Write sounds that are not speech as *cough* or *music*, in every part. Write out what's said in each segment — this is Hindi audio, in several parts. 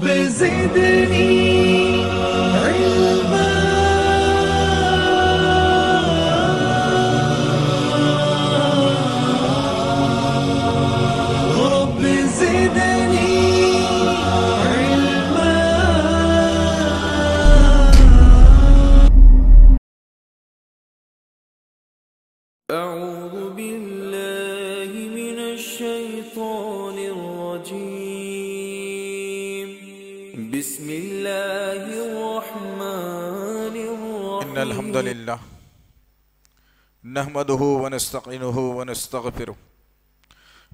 bez نحمده ونستعينه ونستغفره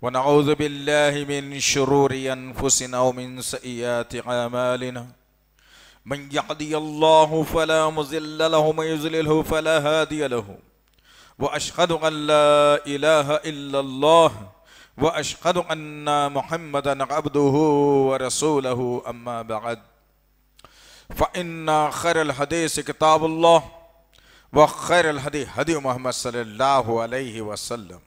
ونعوذ بالله من شرور أنفسنا ومن سيئات أعمالنا من يهدي الله فلا مضل له ومن يزلله فلا هادي له وأشهد أن لا إله إلا الله وأشهد أن محمدا عبده ورسوله أما بعد فإن خير الحديث كتاب الله وخير الهدي هدي محمد صلى الله عليه وسلم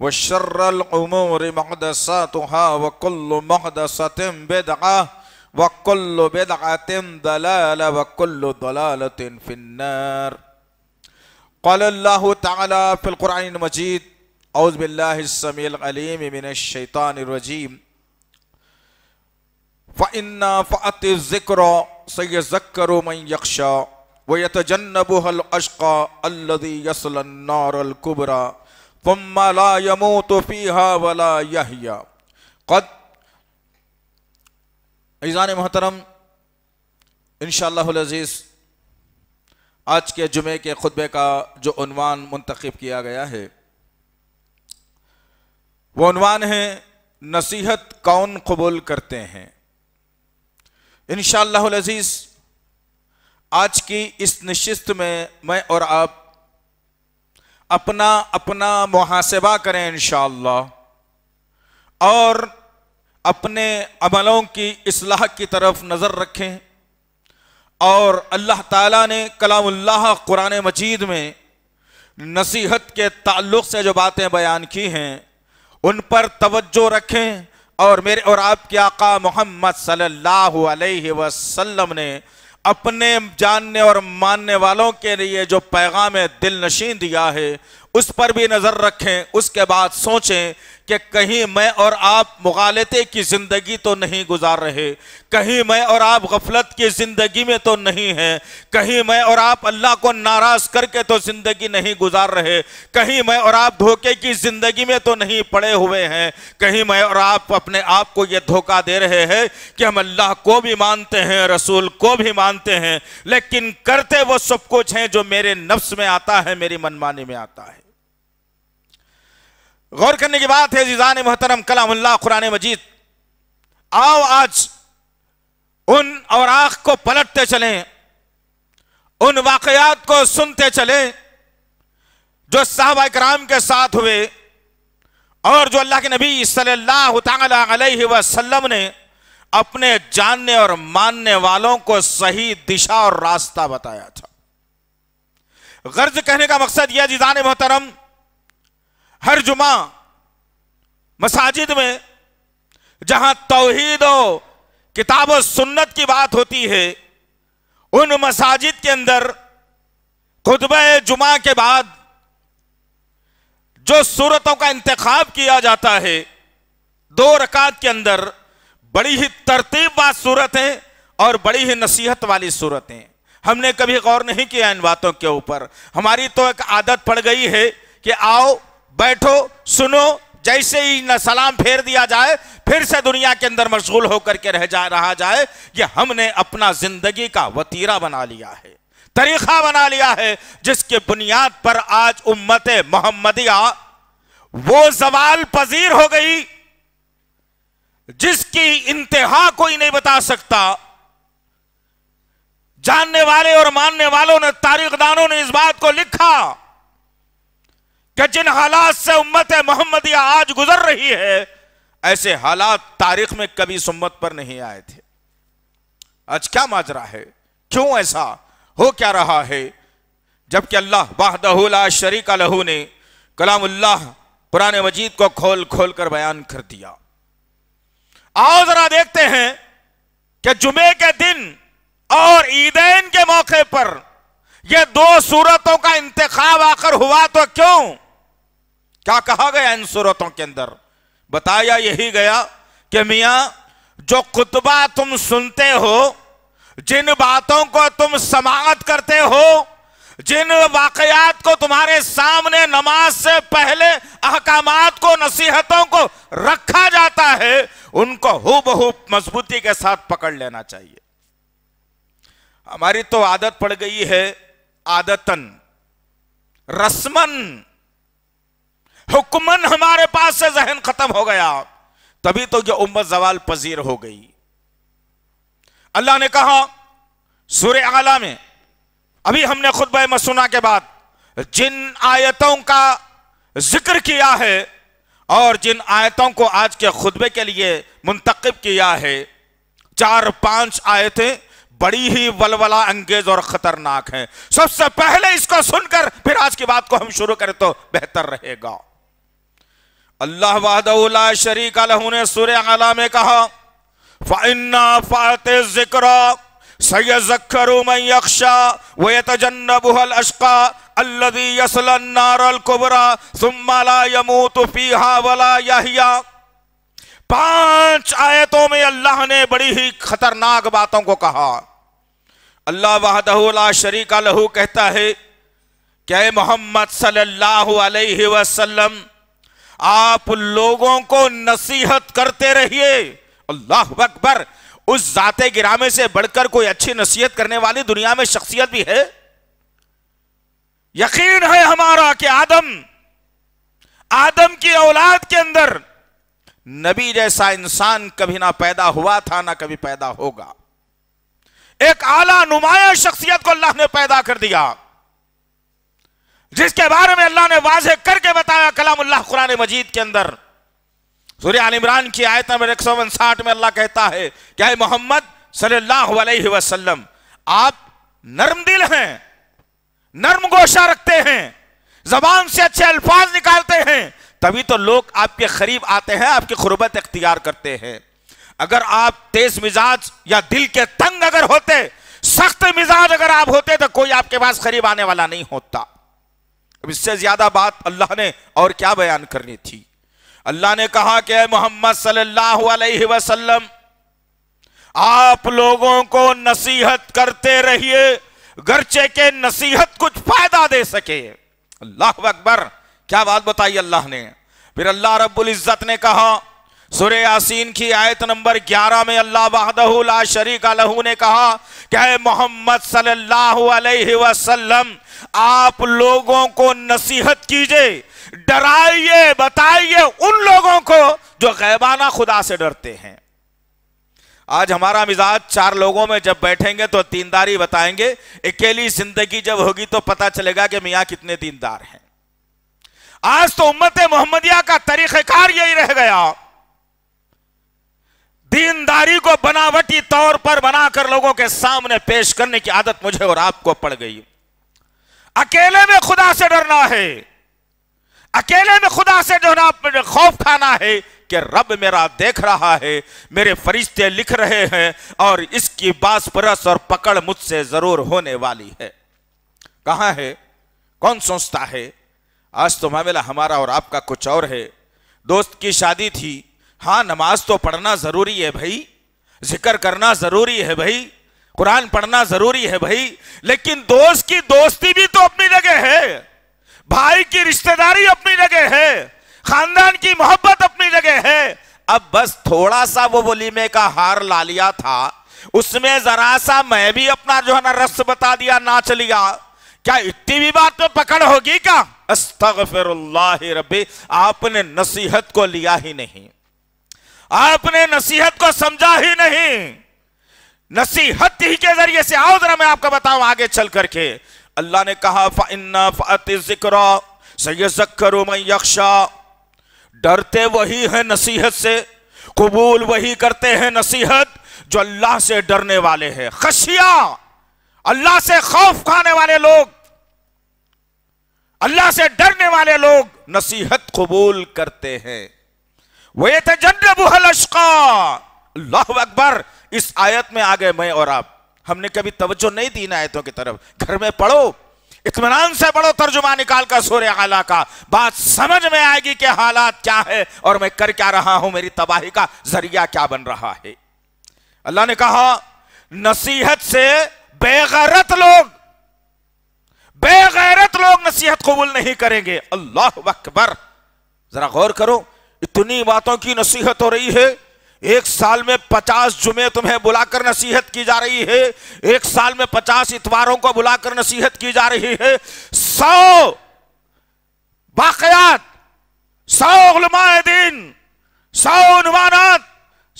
وشر الأمور محدثاتها وكل محدثة بدعة وكل بدعة ضلالة وكل ضلالة في النار قال الله تعالى في القرآن المجيد أعوذ بالله السميع العليم من الشيطان الرجيم فإن فأت الذكر سيذكر من يخشى वयतजन्नबुहल अशका अल्लजी यसलन्नारल कुबरा फम्मा ला यमूत फीहा वला यहया कद ईज़ान मोहतरम इनशालाजीज़ आज के जुमे के खुतबे का जो अनवान मुंतखब किया गया है वो उनवान है नसीहत कौन कबूल करते हैं इनशालाजीज आज की इस निश्चित में मैं और आप अपना अपना मुहासिबा करें इनशाला और अपने अमलों की असलाह की तरफ नज़र रखें और अल्लाह ताला ने कलामुल्लाह कुरान मजीद में नसीहत के ताल्लुक़ से जो बातें बयान की हैं उन पर तवज्जो रखें और मेरे और आपके आका मोहम्मद सल्लल्लाहु अलैहि वसल्लम ने अपने जानने और मानने वालों के लिए जो पैगाम दिल नशीन दिया है उस पर भी नज़र रखें उसके बाद सोचें कि कहीं मैं और आप मुगालते की ज़िंदगी तो नहीं गुजार रहे कहीं मैं और आप गफलत की ज़िंदगी में तो नहीं हैं कहीं मैं और आप अल्लाह को नाराज़ करके तो ज़िंदगी नहीं गुजार रहे कहीं मैं और आप धोखे की ज़िंदगी में तो नहीं पड़े हुए हैं कहीं मैं और आप अपने आप को ये धोखा दे रहे हैं कि हम अल्लाह को भी मानते हैं रसूल को भी मानते हैं लेकिन करते वो सब कुछ हैं जो मेरे नफ्स में आता है मेरी मनमानी में आता है गौर करने की बात है जीजान मोहतरम कलामुल्ला कुरान मजीद आओ आज उन और आंख को पलटते चलें उन वाकयात को सुनते चलें जो साहबा कराम के साथ हुए और जो अल्लाह के नबी सल्लल्लाहु अलैहि वसल्लम ने अपने जानने और मानने वालों को सही दिशा और रास्ता बताया था गर्ज कहने का मकसद यह जीजान मोहतरम हर जुमा मसाजिद में जहां तोहहीद किताब और सुन्नत की बात होती है उन मसाजिद के अंदर खुतब जुमा के बाद जो सूरतों का इंतखब किया जाता है दो रकात के अंदर बड़ी ही तरतीब बात सूरत है और बड़ी ही नसीहत वाली सूरत है हमने कभी गौर नहीं किया इन बातों के ऊपर हमारी तो एक आदत पड़ गई है कि आओ बैठो सुनो जैसे ही न सलाम फेर दिया जाए फिर से दुनिया के अंदर मशगूल होकर के रह जा रहा जाए कि हमने अपना जिंदगी का वतीरा बना लिया है तरीका बना लिया है जिसके बुनियाद पर आज उम्मत मोहम्मदिया वो जवाल पजीर हो गई जिसकी इंतहा कोई नहीं बता सकता जानने वाले और मानने वालों ने तारीखदानों ने इस बात को लिखा कि जिन हालात से उम्मत मोहम्मद आज गुजर रही है ऐसे हालात तारीख में कभी इस उम्मत पर नहीं आए थे आज क्या माजरा है क्यों ऐसा हो क्या रहा है जबकि अल्लाह वाहदहुल्ला शरीक लहू ने कलामुल्लाह पुराने मजीद को खोल खोल कर बयान कर दिया आओ जरा देखते हैं कि जुमे के दिन और ईदेन के मौके पर ये दो सूरतों का इंतखाब आकर हुआ तो क्यों क्या कहा गया इन सूरतों के अंदर बताया यही गया कि मिया जो खुतबा तुम सुनते हो जिन बातों को तुम समागत करते हो जिन वाकयात को तुम्हारे सामने नमाज से पहले अहकाम को नसीहतों को रखा जाता है उनको हु मजबूती के साथ पकड़ लेना चाहिए हमारी तो आदत पड़ गई है आदतन रस्मन हुक्मन हमारे पास से जहन खत्म हो गया तभी तो यह उम्मत जवाल पजीर हो गई अल्लाह ने कहा सूर्य आला में अभी हमने खुतब मसूना के बाद जिन आयतों का जिक्र किया है और जिन आयतों को आज के खुतबे के लिए मुंतखब किया है चार पांच आयतें बड़ी ही वलवला अंगेज और खतरनाक है सबसे पहले इसको सुनकर फिर आज की बात को हम शुरू करें तो बेहतर रहेगा अल्लाह वादा शरीक ने सुर आला में कहा फ़ाइन्ना फ़ात ज़िक्रा सैयजरू मयक्षा व तजन्नबुहल अशका अल्लदी यसलन नारल कुबरा सुम्माला यमूत फीहा वला यहिया पांच आयतों में अल्लाह ने बड़ी ही खतरनाक बातों को कहा अल्लाह वाहदहुल्ला शरीक लहू कहता है क्या मोहम्मद सल्लल्लाहु अलैहि वसल्लम आप लोगों को नसीहत करते रहिए अल्लाह अकबर उस जाते गिरामे से बढ़कर कोई अच्छी नसीहत करने वाली दुनिया में शख्सियत भी है यकीन है हमारा कि आदम आदम की औलाद के अंदर नबी जैसा इंसान कभी ना पैदा हुआ था ना कभी पैदा होगा एक आला नुमाया शख्सियत को अल्लाह ने पैदा कर दिया जिसके बारे में अल्लाह ने वाजे करके बताया कलामुल्लाह कुरान मजीद के अंदर सूर्य आल इमरान की आयत नंबर एक सौ उनसाठ में अल्लाह कहता है क्या मोहम्मद सल्लल्लाहु आप नर्म दिल हैं नर्म गोशा रखते हैं जबान से अच्छे अल्फाज निकालते हैं तभी तो लोग आपके करीब आते हैं आपकी खुरबत इख्तियार करते हैं अगर आप तेज मिजाज या दिल के तंग अगर होते सख्त मिजाज अगर आप होते तो कोई आपके पास करीब आने वाला नहीं होता अब इससे ज्यादा बात अल्लाह ने और क्या बयान करनी थी अल्लाह ने कहा कि मोहम्मद सल्लल्लाहु अलैहि वसल्लम आप लोगों को नसीहत करते रहिए गर्चे के नसीहत कुछ फायदा दे सके अल्लाह अकबर क्या बात बताई अल्लाह ने फिर अल्लाह रब्बुल इज़्ज़त ने कहा सुरे यासीन की आयत नंबर 11 में अल्लाह वहदहुल्ला शरीक लहू ने कहा कि मोहम्मद सल्लल्लाहु अलैहि वसल्लम आप लोगों को नसीहत कीजिए डराइए बताइए उन लोगों को जो गैबाना खुदा से डरते हैं आज हमारा मिजाज चार लोगों में जब बैठेंगे तो दीनदारी बताएंगे अकेली जिंदगी जब होगी तो पता चलेगा कि मियाँ कितने दीनदार हैं आज तो उम्मत मोहम्मदिया का तरीक़ार यही रह गया दीनदारी को बनावटी तौर पर बनाकर लोगों के सामने पेश करने की आदत मुझे और आपको पड़ गई अकेले में खुदा से डरना है अकेले में खुदा से जो ना खौफ खाना है कि रब मेरा देख रहा है मेरे फरिश्ते लिख रहे हैं और इसकी बासपरस और पकड़ मुझसे जरूर होने वाली है कहां है कौन सोचता है आज तो मामला हमारा और आपका कुछ और है दोस्त की शादी थी हाँ नमाज तो पढ़ना ज़रूरी है भाई जिक्र करना ज़रूरी है भाई कुरान पढ़ना ज़रूरी है भाई लेकिन दोस्त की दोस्ती भी तो अपनी जगह है भाई की रिश्तेदारी अपनी जगह है खानदान की मोहब्बत अपनी जगह है अब बस थोड़ा सा वो वलीमे का हार ला लिया था उसमें जरा सा मैं भी अपना जो है ना रस बता दिया नाच लिया क्या इतनी भी बात में पकड़ होगी क्या अस्तगफिरुल्लाह रबी आपने नसीहत को लिया ही नहीं आपने नसीहत को समझा ही नहीं नसीहत ही के जरिए से आओ जरा मैं आपको बताऊं आगे चल करके अल्लाह ने कहा फन्ना फिक्र करो मैं यक्षा डरते वही है नसीहत से कबूल वही करते हैं नसीहत जो अल्लाह से डरने वाले हैं खशिया अल्लाह से खौफ खाने वाले लोग अल्लाह से डरने वाले लोग नसीहत कबूल करते हैं अल्लाह अकबर इस आयत में आ गए मैं और आप हमने कभी तवज्जो नहीं दी इन आयतों की तरफ घर में पढ़ो इतमान से पढ़ो तर्जुमा निकाल कर सोरे आला का बात समझ में आएगी कि हालात क्या है और मैं कर क्या रहा हूं मेरी तबाही का जरिया क्या बन रहा है अल्लाह ने कहा नसीहत से बेगैरत लोग बेगैरत लोग नसीहत कबूल नहीं करेंगे अल्लाह अकबर जरा गौर करो इतनी बातों की नसीहत हो रही है एक साल में पचास जुमे तुम्हें बुलाकर नसीहत की जा रही है एक साल में पचास इतवारों को बुलाकर नसीहत की जा रही है सौ बाकयात सौ दिन सौ अनुमानात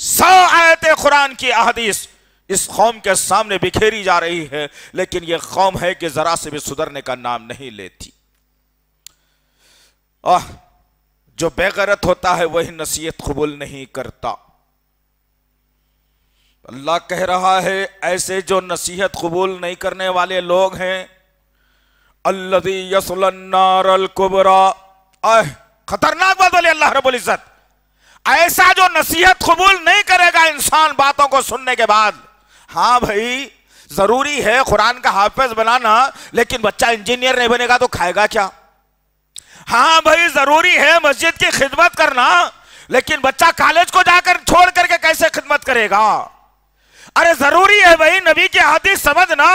सौ आयत कुरान की अहदीस इस कौम के सामने बिखेरी जा रही है लेकिन यह कौम है कि जरा से भी सुधरने का नाम नहीं लेती जो बेगरत होता है वही नसीहत कबूल नहीं करता अल्लाह कह रहा है ऐसे जो नसीहत कबूल नहीं करने वाले लोग हैं अल्लदी अह खतरनाक बात बोले अल्लाह रबुल इज़्ज़त ऐसा जो नसीहत कबूल नहीं करेगा इंसान बातों को सुनने के बाद हाँ भाई जरूरी है कुरान का हाफिज बनाना लेकिन बच्चा इंजीनियर नहीं बनेगा तो खाएगा क्या हाँ भाई जरूरी है मस्जिद की खिदमत करना लेकिन बच्चा कॉलेज को जाकर छोड़ करके कैसे खिदमत करेगा अरे जरूरी है भाई नबी की हदीस समझना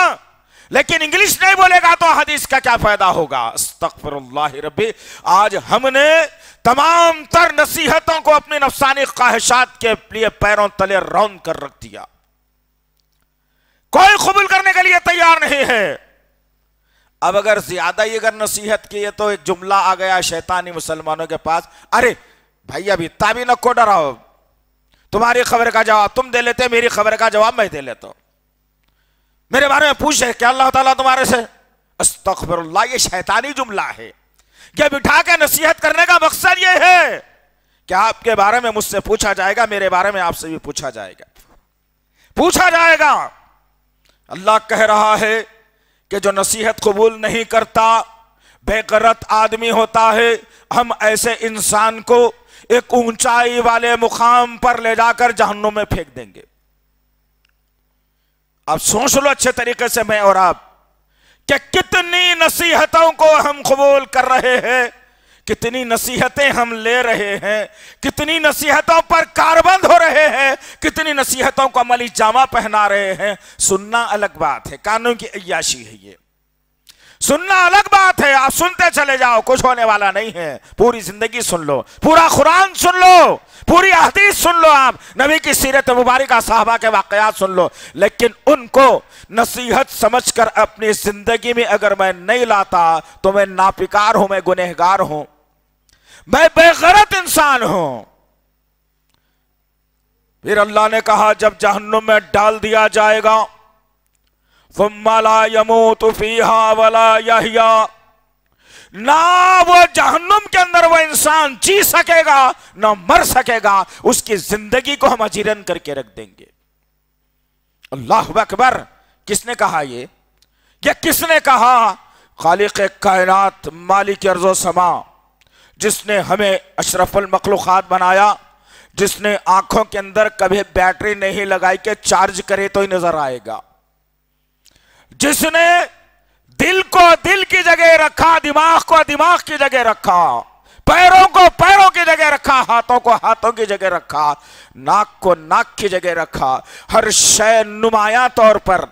लेकिन इंग्लिश नहीं बोलेगा तो हदीस का क्या फायदा होगा रबी आज हमने तमाम तर नसीहतों को अपनी नफसानी ख्वाहिशात के लिए पैरों तले रौन कर रख दिया कोई कबूल करने के लिए तैयार नहीं है अब अगर ज्यादा ही अगर नसीहत की है तो एक जुमला आ गया शैतानी मुसलमानों के पास अरे भाई अभी इतना भी को डराओ तुम्हारी खबर का जवाब तुम दे लेते मेरी खबर का जवाब मैं दे लेता हूं मेरे बारे में पूछे क्या अल्लाह ताला तुम्हारे से अस्तफरल्ला ये शैतानी जुमला है यह बिठा के नसीहत करने का मकसद यह है क्या आपके बारे में मुझसे पूछा जाएगा मेरे बारे में आपसे भी पूछा जाएगा पूछा जाएगा अल्लाह कह रहा है कि जो नसीहत कबूल नहीं करता बेगरत आदमी होता है हम ऐसे इंसान को एक ऊंचाई वाले मुकाम पर ले जाकर जहन्नुम में फेंक देंगे आप सोच लो अच्छे तरीके से मैं और आप कि कितनी नसीहतों को हम कबूल कर रहे हैं कितनी नसीहतें हम ले रहे हैं कितनी नसीहतों पर कारबंद हो रहे हैं कितनी नसीहतों को अमली जामा पहना रहे हैं सुनना अलग बात है कानून की अयाशी है ये सुनना अलग बात है आप सुनते चले जाओ कुछ होने वाला नहीं है पूरी जिंदगी सुन लो पूरा कुरान सुन लो पूरी अहदीस सुन लो आप नबी की सीरत मुबारक साहबा के वाकयात सुन लो लेकिन उनको नसीहत समझकर अपनी जिंदगी में अगर मैं नहीं लाता तो मैं नापिकार हूं मैं गुनहगार हूं मैं बेगरत इंसान हूं फिर अल्लाह ने कहा जब जहन्नुम में डाल दिया जाएगा फम्माला यमो तुफीहा वला यहिया ना वो जहन्नुम के अंदर वो इंसान जी सकेगा ना मर सकेगा उसकी जिंदगी को हम अजीरन करके रख देंगे अल्लाह अकबर किसने कहा ये या किसने कहा खालिक कायनात मालिक अर्जो समा जिसने हमें अशरफुल मखलूक़ात बनाया जिसने आंखों के अंदर कभी बैटरी नहीं लगाई के चार्ज करे तो ही नजर आएगा जिसने दिल को दिल की जगह रखा दिमाग को दिमाग की जगह रखा पैरों को पैरों की जगह रखा हाथों को हाथों की जगह रखा नाक को नाक की जगह रखा हर शय नुमाया तौर पर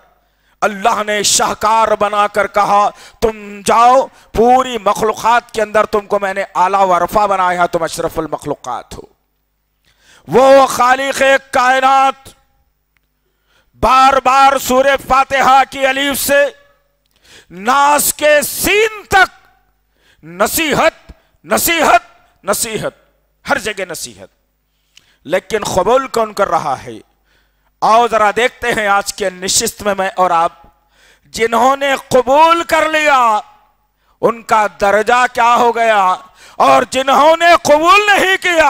अल्लाह ने शाहकार बनाकर कहा तुम जाओ पूरी मखलूक़ात के अंदर तुमको मैंने आला वरफा बनाया तुम अशरफुल मखलूक़ात हो वो खालिख कायनात बार बार सूर्य फातहा की अलीफ से नास के सीन तक नसीहत नसीहत नसीहत हर जगह नसीहत लेकिन कबूल कौन कर रहा है आओ जरा देखते हैं आज के निश्चित में मैं और आप जिन्होंने कबूल कर लिया उनका दर्जा क्या हो गया और जिन्होंने कबूल नहीं किया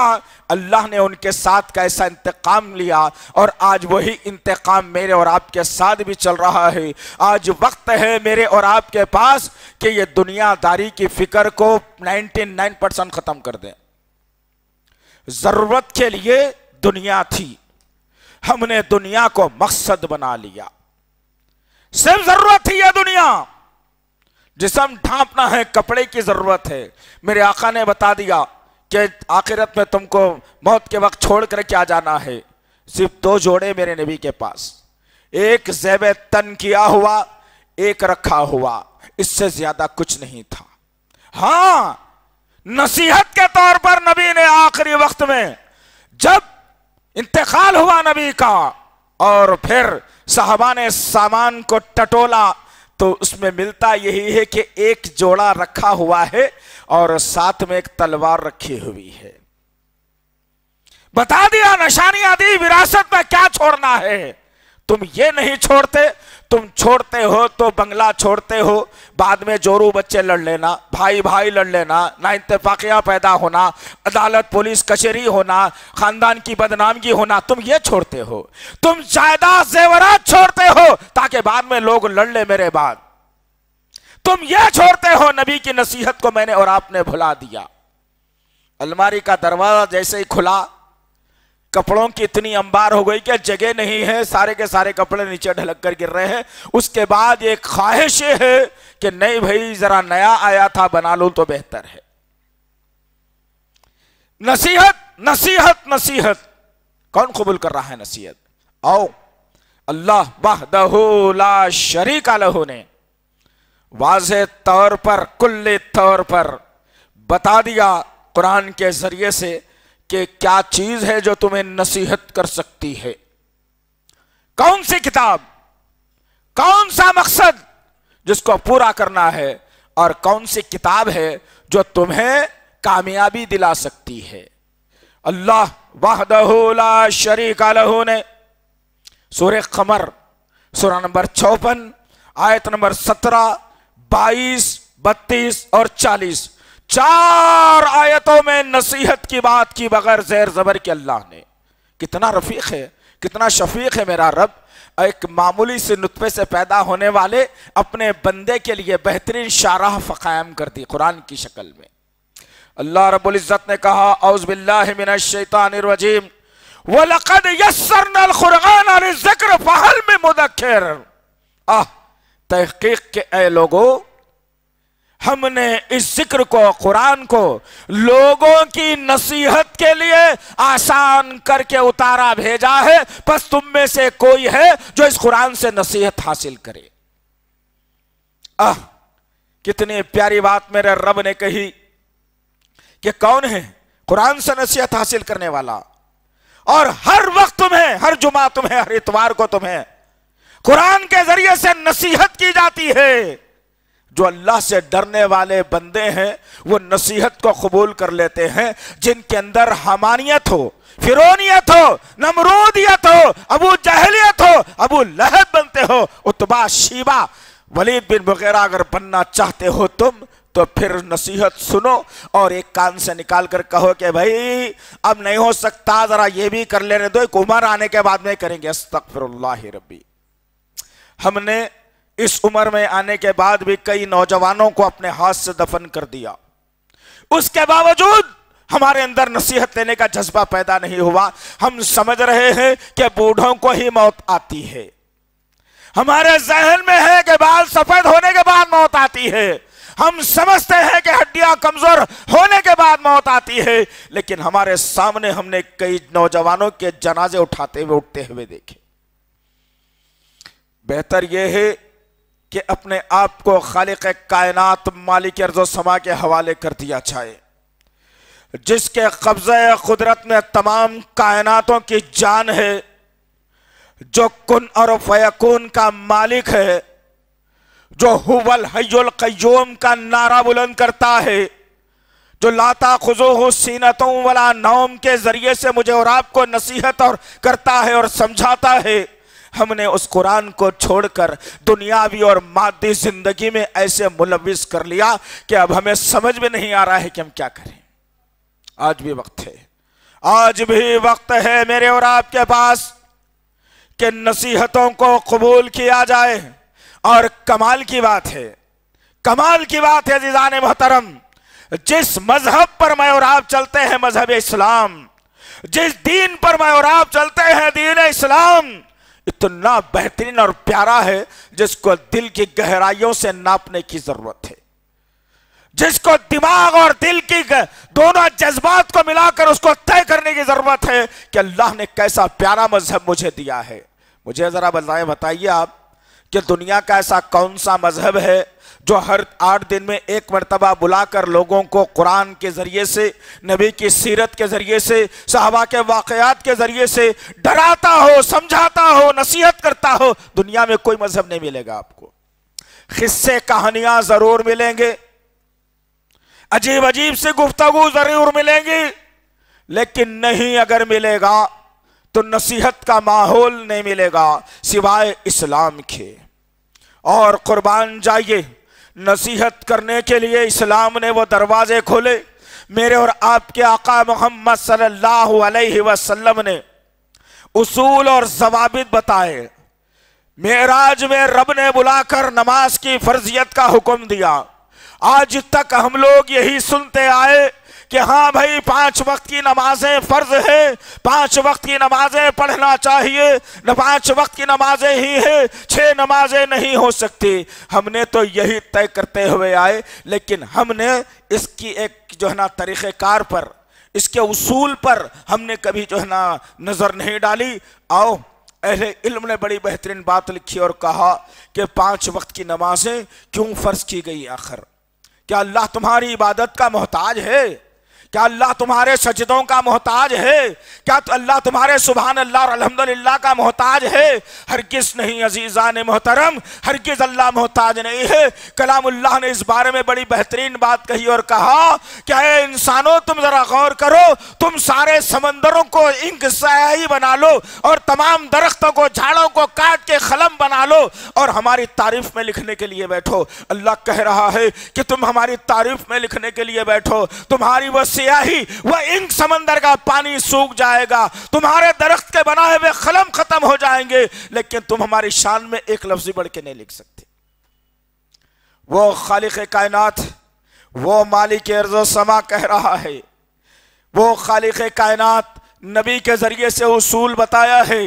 अल्लाह ने उनके साथ कैसा इंतकाम लिया और आज वही इंतकाम मेरे और आपके साथ भी चल रहा है आज वक्त है मेरे और आपके पास कि ये दुनियादारी की फिक्र को 99 परसेंट खत्म कर दें जरूरत के लिए दुनिया थी हमने दुनिया को मकसद बना लिया सिर्फ जरूरत ही है दुनिया जिसम ढांपना है कपड़े की जरूरत है मेरे आका ने बता दिया कि आखिरत में तुमको मौत के वक्त छोड़ कर क्या जाना है सिर्फ दो जोड़े मेरे नबी के पास एक जैब तन किया हुआ एक रखा हुआ इससे ज्यादा कुछ नहीं था हां नसीहत के तौर पर नबी ने आखिरी वक्त में जब इंतकाल हुआ नबी का और फिर साहबा ने सामान को टटोला तो उसमें मिलता यही है कि एक जोड़ा रखा हुआ है और साथ में एक तलवार रखी हुई है बता दिया नशानियां दी विरासत में क्या छोड़ना है तुम ये नहीं छोड़ते तुम छोड़ते हो तो बंगला छोड़ते हो बाद में जोरू बच्चे लड़ लेना भाई भाई लड़ लेना ना इतफाक़ियाँ पैदा होना अदालत पुलिस कचहरी होना ख़ानदान की बदनामगी होना तुम ये छोड़ते हो तुम जायदाद जेवरात छोड़ते हो ताकि बाद में लोग लड़ ले मेरे बाद तुम ये छोड़ते हो नबी की नसीहत को मैंने और आपने भुला दिया अलमारी का दरवाज़ा जैसे ही खुला कपड़ों की इतनी अंबार हो गई कि जगह नहीं है सारे के सारे कपड़े नीचे ढलक कर गिर रहे हैं उसके बाद ये ख्वाहिश है कि नहीं भाई जरा नया आया था बना लो तो बेहतर है नसीहत नसीहत नसीहत कौन कबूल कर रहा है नसीहत आओ अल्लाह वाहदहला शरीक लहू ने वाज तौर पर कुल्ले तौर पर बता दिया कुरान के जरिए से कि क्या चीज है जो तुम्हें नसीहत कर सकती है कौन सी किताब कौन सा मकसद जिसको पूरा करना है और कौन सी किताब है जो तुम्हें कामयाबी दिला सकती है अल्लाह वाह शरीक लहू ने सूर्य कमर सूर्य नंबर चौपन आयत नंबर सत्रह बाईस बत्तीस और चालीस चार आयतों में नसीहत की बात की बगैर जैर जबर के अल्लाह ने कितना रफीक है कितना शफीक है मेरा रब एक मामूली से नुतबे से पैदा होने वाले अपने बंदे के लिए बेहतरीन शाराह फ़ायम कर दी कुरान की शक्ल में अल्लाह रबुल्ज़त ने कहा अउज़बिल्लाशैतानरजीम वलकद यसरनल कुरान फहल में मुदक्किर आह तहकीक के ए लोगों हमने इस जिक्र को कुरान को लोगों की नसीहत के लिए आसान करके उतारा भेजा है बस तुम में से कोई है जो इस कुरान से नसीहत हासिल करे आह कितनी प्यारी बात मेरे रब ने कही कि कौन है कुरान से नसीहत हासिल करने वाला और हर वक्त तुम्हें हर जुमा तुम्हें हर इतवार को तुम्हें कुरान के जरिए से नसीहत की जाती है जो अल्लाह से डरने वाले बंदे हैं वो नसीहत को कबूल कर लेते हैं जिनके अंदर हमानियत हो फिरोनियत हो नमरूदियत हो अबू जहलियत हो अबू लहब बनते हो उतबा शिबा वलीद बिन वगैरह अगर बनना चाहते हो तुम तो फिर नसीहत सुनो और एक कान से निकाल कर कहो कि भाई अब नहीं हो सकता जरा ये भी कर लेने दो एक उम्र आने के बाद में करेंगे अस्तफर रबी हमने इस उम्र में आने के बाद भी कई नौजवानों को अपने हाथ से दफन कर दिया उसके बावजूद हमारे अंदर नसीहत लेने का जज्बा पैदा नहीं हुआ हम समझ रहे हैं कि बूढ़ों को ही मौत आती है हमारे जहन में है कि बाल सफेद होने के बाद मौत आती है हम समझते हैं कि हड्डियां कमजोर होने के बाद मौत आती है लेकिन हमारे सामने हमने कई नौजवानों के जनाजे उठाते हुए उठते हुए देखे बेहतर यह है कि अपने आप को खालिक कायनात मालिक अर्जो समा के हवाले कर दिया जाए जिसके कब्ज़े कुदरत में तमाम कायनातों की जान है जो कुन और फयकून का मालिक है जो हुवल हयुल कयूम का नारा बुलंद करता है जो लाता खुजो सीनतों वाला नौम के जरिए से मुझे और आपको नसीहत और करता है और समझाता है हमने उस कुरान को छोड़कर दुनियावी और मादी जिंदगी में ऐसे मुलविस कर लिया कि अब हमें समझ में नहीं आ रहा है कि हम क्या करें आज भी वक्त है आज भी वक्त है मेरे और आपके पास कि नसीहतों को कबूल किया जाए और कमाल की बात है कमाल की बात है जिजान मोहतरम जिस मजहब पर मैं और आप चलते हैं मजहब इस्लाम जिस दीन पर मैं और आप चलते हैं दीन इस्लाम इतना बेहतरीन और प्यारा है जिसको दिल की गहराइयों से नापने की जरूरत है जिसको दिमाग और दिल की दोनों जज्बात को मिलाकर उसको तय करने की जरूरत है कि अल्लाह ने कैसा प्यारा मजहब मुझे दिया है मुझे जरा बताए बताइए आप कि दुनिया का ऐसा कौन सा मजहब है जो हर आठ दिन में एक मरतबा बुलाकर लोगों को कुरान के ज़रिए से नबी की सीरत के ज़रिए से साहबा के वाक़ात के ज़रिए से डराता हो समझाता हो नसीहत करता हो दुनिया में कोई मज़हब नहीं मिलेगा आपको खिस्से कहानियां ज़रूर मिलेंगे अजीब अजीब से गुफ्तगु ज़रूर मिलेंगी लेकिन नहीं अगर मिलेगा तो नसीहत का माहौल नहीं मिलेगा सिवाय इस्लाम के और कुर्बान जाइए नसीहत करने के लिए इस्लाम ने वो दरवाजे खोले मेरे और आपके आका मोहम्मद सल्लल्लाहु अलैहि वसल्लम ने उसूल और जवाबित बताए मेराज में रब ने बुलाकर नमाज की फर्जियत का हुक्म दिया आज तक हम लोग यही सुनते आए कि हाँ भाई पांच वक्त की नमाजें फर्ज है पांच वक्त की नमाजें पढ़ना चाहिए न पांच वक्त की नमाजें ही है छह नमाजें नहीं हो सकती हमने तो यही तय करते हुए आए लेकिन हमने इसकी एक जो है ना तरीक़ेकार पर इसके उसूल पर हमने कभी जो है ना नज़र नहीं डाली आओ अहले इल्म ने बड़ी बेहतरीन बात लिखी और कहा कि पांच वक्त की नमाजें क्यों फ़र्ज की गई आखिर क्या अल्लाह तुम्हारी इबादत का मोहताज है क्या अल्लाह तुम्हारे सजदों का मोहताज है क्या तो अल्लाह तुम्हारे सुबहान अल्लाह और अलहमदल्ला का मोहताज है हर किस नहीं अजीज़ा ने मोहतरम हर किस अल्लाह मोहताज नहीं है कलामुल्ला ने इस बारे में बड़ी बेहतरीन बात कही और कहा क्या इंसानों तुम ज़रा गौर करो तुम सारे समंदरों को इंक सयाही बना लो और तमाम दरख्तों को झाड़ों को काट के खलम बना लो और हमारी तारीफ में लिखने के लिए बैठो अल्लाह कह रहा है कि तुम हमारी तारीफ में लिखने के लिए बैठो तुम्हारी वह स्याही वह इंक समंदर का पानी सूख जाएगा तुम्हारे दरख्त के बनाए हुए कलम खत्म हो जाएंगे लेकिन तुम हमारी शान में एक लफ्जी बढ़ के नहीं लिख सकते वो खालिक कायनात वो मालिक अर्जो समा कह रहा है वो खालिक कायनात नबी के जरिए से उसूल बताया है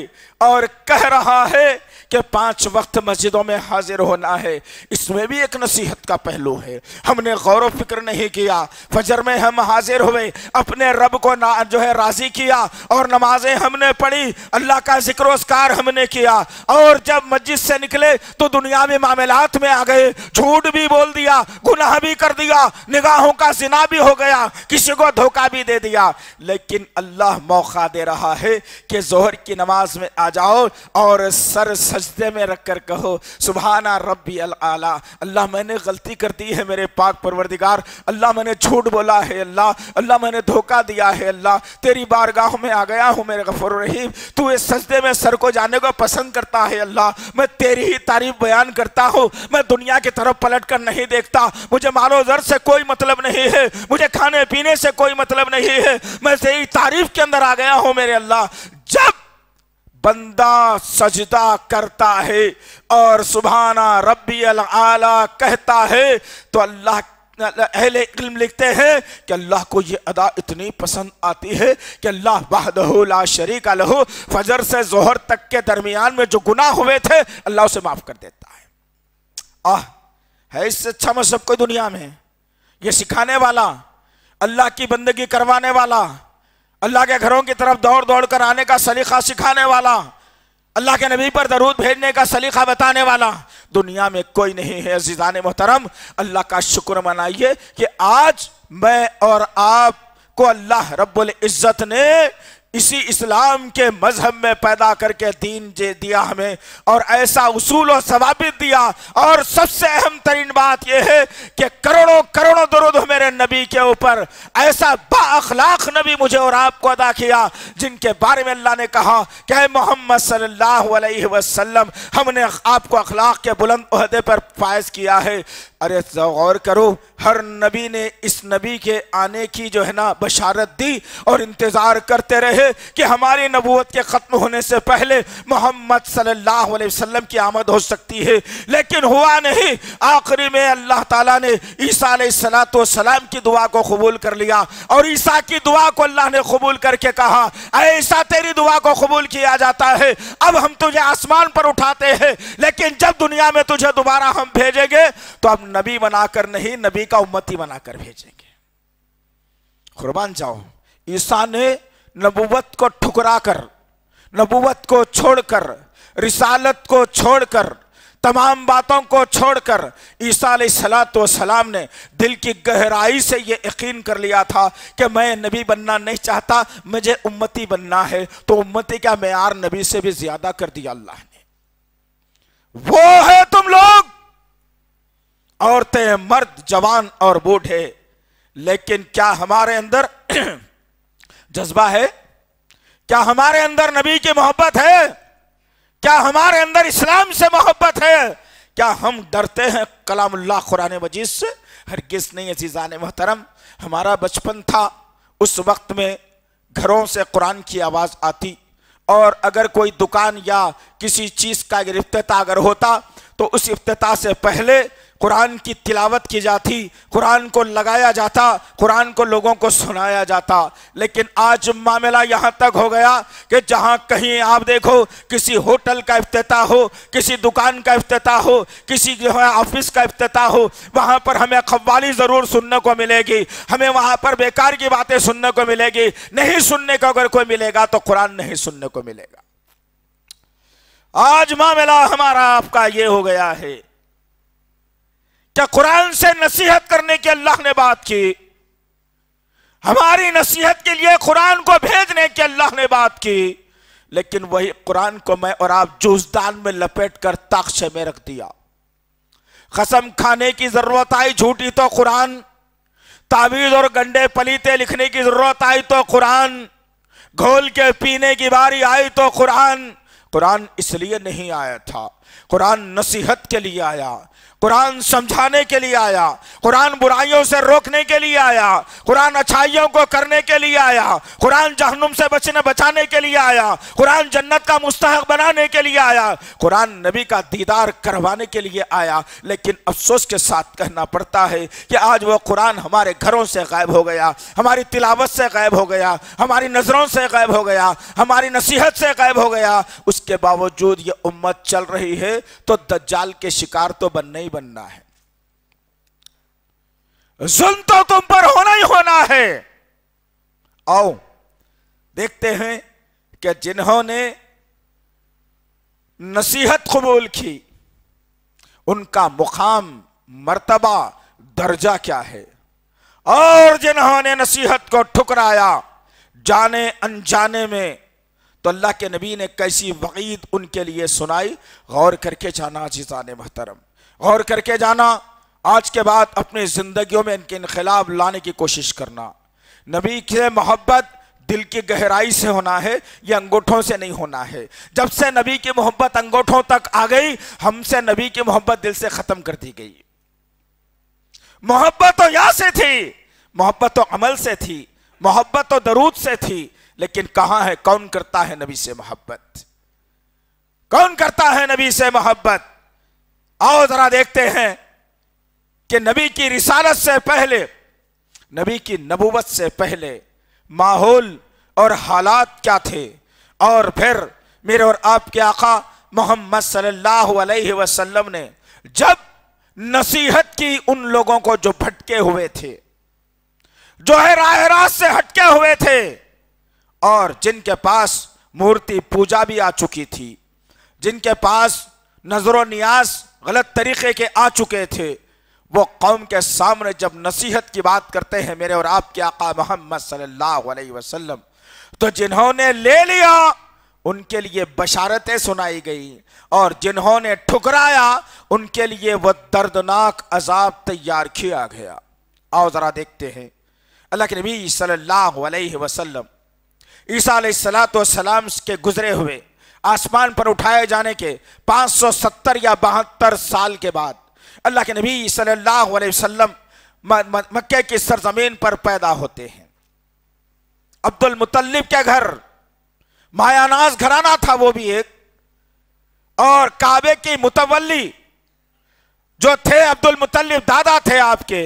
और कह रहा है कि पांच वक्त मस्जिदों में हाजिर होना है इसमें भी एक नसीहत का पहलू है हमने गौर फिक्र नहीं किया फजर में हम हाजिर हुए अपने रब को ना जो है राज़ी किया और नमाजें हमने पढ़ी अल्लाह का जिक्रोस्कार हमने किया और जब मस्जिद से निकले तो दुनिया में मामलात में आ गए झूठ भी बोल दिया गुनाह भी कर दिया निगाहों का जिना भी हो गया किसी को धोखा भी दे दिया लेकिन अल्लाह मौका दे रहा है कि जोहर की नमाज में आ जाओ और सर सज सजदे में रख कर कहो सुबहाना रबी अला अल्लाह मैंने गलती कर दी है मेरे पाक परवरदिगार अल्लाह मैंने झूठ बोला है अल्लाह अल्लाह मैंने धोखा दिया है अल्लाह तेरी बारगाह में आ गया हूँ मेरे गफर रहीम तू इस सजदे में सर को जाने को पसंद करता है अल्लाह मैं तेरी ही तारीफ बयान करता हूँ मैं दुनिया की तरफ पलट कर नहीं देखता मुझे मालो जर से कोई मतलब नहीं है मुझे खाने पीने से कोई मतलब नहीं है मैं तेरी तारीफ के अंदर आ गया हूँ मेरे अल्लाह जब बंदा सजदा करता है और सुबहाना रब्बी अल आला कहता है तो अल्लाह अहल इल्म लिखते हैं कि अल्लाह को ये अदा इतनी पसंद आती है कि अल्लाह वाहदहो ला शरीक लहु फजर से जोहर तक के दरमियान में जो गुनाह हुए थे अल्लाह उसे माफ़ कर देता है आह है इससे अच्छा मजहब कोई दुनिया में ये सिखाने वाला अल्लाह की बंदगी करवाने वाला अल्लाह के घरों की तरफ दौड़ दौड़ कर आने का सलीका सिखाने वाला अल्लाह के नबी पर दरूद भेजने का सलीका बताने वाला दुनिया में कोई नहीं है जिदान मोहतरम अल्लाह का शुक्र मनाइए कि आज मैं और आप को अल्लाह रब्बुल इज़्ज़त ने इसी इस्लाम के मजहब में पैदा करके दीन जे दिया हमें और ऐसा उसूल और सवाबित दिया और सबसे अहम तरीन बात यह है कि करोड़ों करोड़ों दरुद मेरे नबी के ऊपर ऐसा बाखलाक नबी मुझे और आपको अदा किया जिनके बारे में अल्लाह ने कहा कि मोहम्मद सल्लल्लाहु अलैहि वसल्लम हमने आपको अखलाक के बुलंद अहदे पर फायज किया है अरे तो गौर करो हर नबी ने इस नबी के आने की जो है ना बशारत दी और इंतज़ार करते रहे कि हमारी नबूत के ख़त्म होने से पहले मोहम्मद सल्लल्लाहु अलैहि वसल्लम की आमद हो सकती है लेकिन हुआ नहीं आखिरी में अल्लाह ताला ने ईसा सलाम की दुआ को कबूल कर लिया और ईसा की दुआ को अल्लाह ने कबूल करके कहा ऐसा तेरी दुआ को कबूल किया जाता है अब हम तुझे आसमान पर उठाते हैं लेकिन जब दुनिया में तुझे दोबारा हम भेजेंगे तो अब नबी बनाकर नहीं नबी का उम्मती बनाकर भेजेंगे कुरबान जाओ ईसा ने नबूवत को ठुकरा कर नबूवत को छोड़कर रिसालत को छोड़कर तमाम बातों को छोड़कर ईसा सलात सलाम ने दिल की गहराई से ये यकीन कर लिया था कि मैं नबी बनना नहीं चाहता मुझे उम्मती बनना है तो उम्मती का मैार नबी से भी ज्यादा कर दिया अल्लाह ने वो है औरतें मर्द जवान और बूढ़े लेकिन क्या हमारे अंदर *clears throat* जज्बा है क्या हमारे अंदर नबी की मोहब्बत है क्या हमारे अंदर इस्लाम से मोहब्बत है क्या हम डरते हैं कलामुल्लाह कुरान मजीद से किस नहीं अजीज़ान मोहतरम हमारा बचपन था उस वक्त में घरों से कुरान की आवाज़ आती और अगर कोई दुकान या किसी चीज़ का अगर अफ्ताह अगर होता तो उस इफ्तः से पहले कुरान की तिलावत की जाती कुरान को लगाया जाता कुरान को लोगों को सुनाया जाता लेकिन आज मामला यहाँ तक हो गया कि जहाँ कहीं आप देखो किसी होटल का अफ्तः हो किसी दुकान का अफ्तः हो किसी जो है ऑफिस का अफ्ताह हो वहाँ पर हमें खवाली ज़रूर सुनने को मिलेगी हमें वहाँ पर बेकार की बातें सुनने को मिलेगी नहीं सुनने को अगर कोई मिलेगा तो कुरान नहीं सुनने को मिलेगा आज मामला हमारा आपका ये हो गया है क्या कुरान से नसीहत करने की अल्लाह ने बात की हमारी नसीहत के लिए कुरान को भेजने की अल्लाह ने बात की लेकिन वही कुरान को मैं और आप जूसदान में लपेट कर ताक्षे में रख दिया कसम खाने की जरूरत आई झूठी तो कुरान तावीज और गंडे पलीते लिखने की जरूरत आई तो कुरान घोल के पीने की बारी आई तो कुरान कुरान इसलिए नहीं आया था कुरान नसीहत के लिए आया कुरान समझाने के लिए आया कुरान बुराइयों से रोकने के लिए आया कुरान अच्छाइयों को करने के लिए आया कुरान जहनुम से बचने बचाने के लिए आया कुरान जन्नत का मुस्तक बनाने के लिए आया कुरान नबी का दीदार करवाने के लिए आया लेकिन अफसोस के साथ कहना पड़ता है कि आज वो कुरान हमारे घरों से गायब हो गया हमारी तिलावत से गायब हो गया हमारी नज़रों से गायब हो गया हमारी नसीहत से गायब हो गया उसके बावजूद ये उम्मत चल रही है तो दज्जाल के शिकार तो बनने ही बनना है जुल्म तो तुम पर होना ही होना है आओ देखते हैं कि जिन्होंने नसीहत कबूल की उनका मुकाम मर्तबा दर्जा क्या है और जिन्होंने नसीहत को ठुकराया जाने अनजाने में तो अल्लाह के नबी ने कैसी वकीद उनके लिए सुनाई गौर करके जाना जिजान महतरम गौर करके जाना आज के बाद अपनी ज़िंदगियों में इनके इनकलाब लाने की कोशिश करना नबी से मोहब्बत दिल की गहराई से होना है या अंगूठों से नहीं होना है जब से नबी की मोहब्बत अंगूठों तक आ गई हमसे नबी की मोहब्बत दिल से ख़त्म कर दी गई मोहब्बत तो यहाँ से थी मोहब्बत तो अमल से थी मोहब्बत तो दरूद से थी लेकिन कहाँ है कौन करता है नबी से मोहब्बत कौन करता है नबी से मोहब्बत आओ जरा देखते हैं कि नबी की रिसालत से पहले नबी की नबूवत से पहले माहौल और हालात क्या थे और फिर मेरे और आपके आका मोहम्मद सल्लल्लाहु अलैहि वसल्लम ने जब नसीहत की उन लोगों को जो भटके हुए थे जो है राह से हटके हुए थे और जिनके पास मूर्ति पूजा भी आ चुकी थी जिनके पास नजरों न्यास नियाज गलत तरीक़े के आ चुके थे वो कौम के सामने जब नसीहत की बात करते हैं मेरे और आपके आका मोहम्मद सल्लल्लाहु अलैहि वसल्लम तो जिन्होंने ले लिया उनके लिए बशारतें सुनाई गई और जिन्होंने ठुकराया उनके लिए वह दर्दनाक अजाब तैयार किया गया आओ ज़रा देखते हैं अल्लाह के नबी सल्लल्लाहु अलैहि वसल्लम ईसा सलात के गुजरे हुए आसमान पर उठाए जाने के 570 या बहत्तर साल के बाद अल्लाह के नबी सल्लल्लाहु अलैहि वसल्लम मक्के की सरजमीन पर पैदा होते हैं अब्दुल मुतलिब के घर मायानाज घराना था वो भी एक और काबे की मुतवली जो थे अब्दुल मुतलिब दादा थे आपके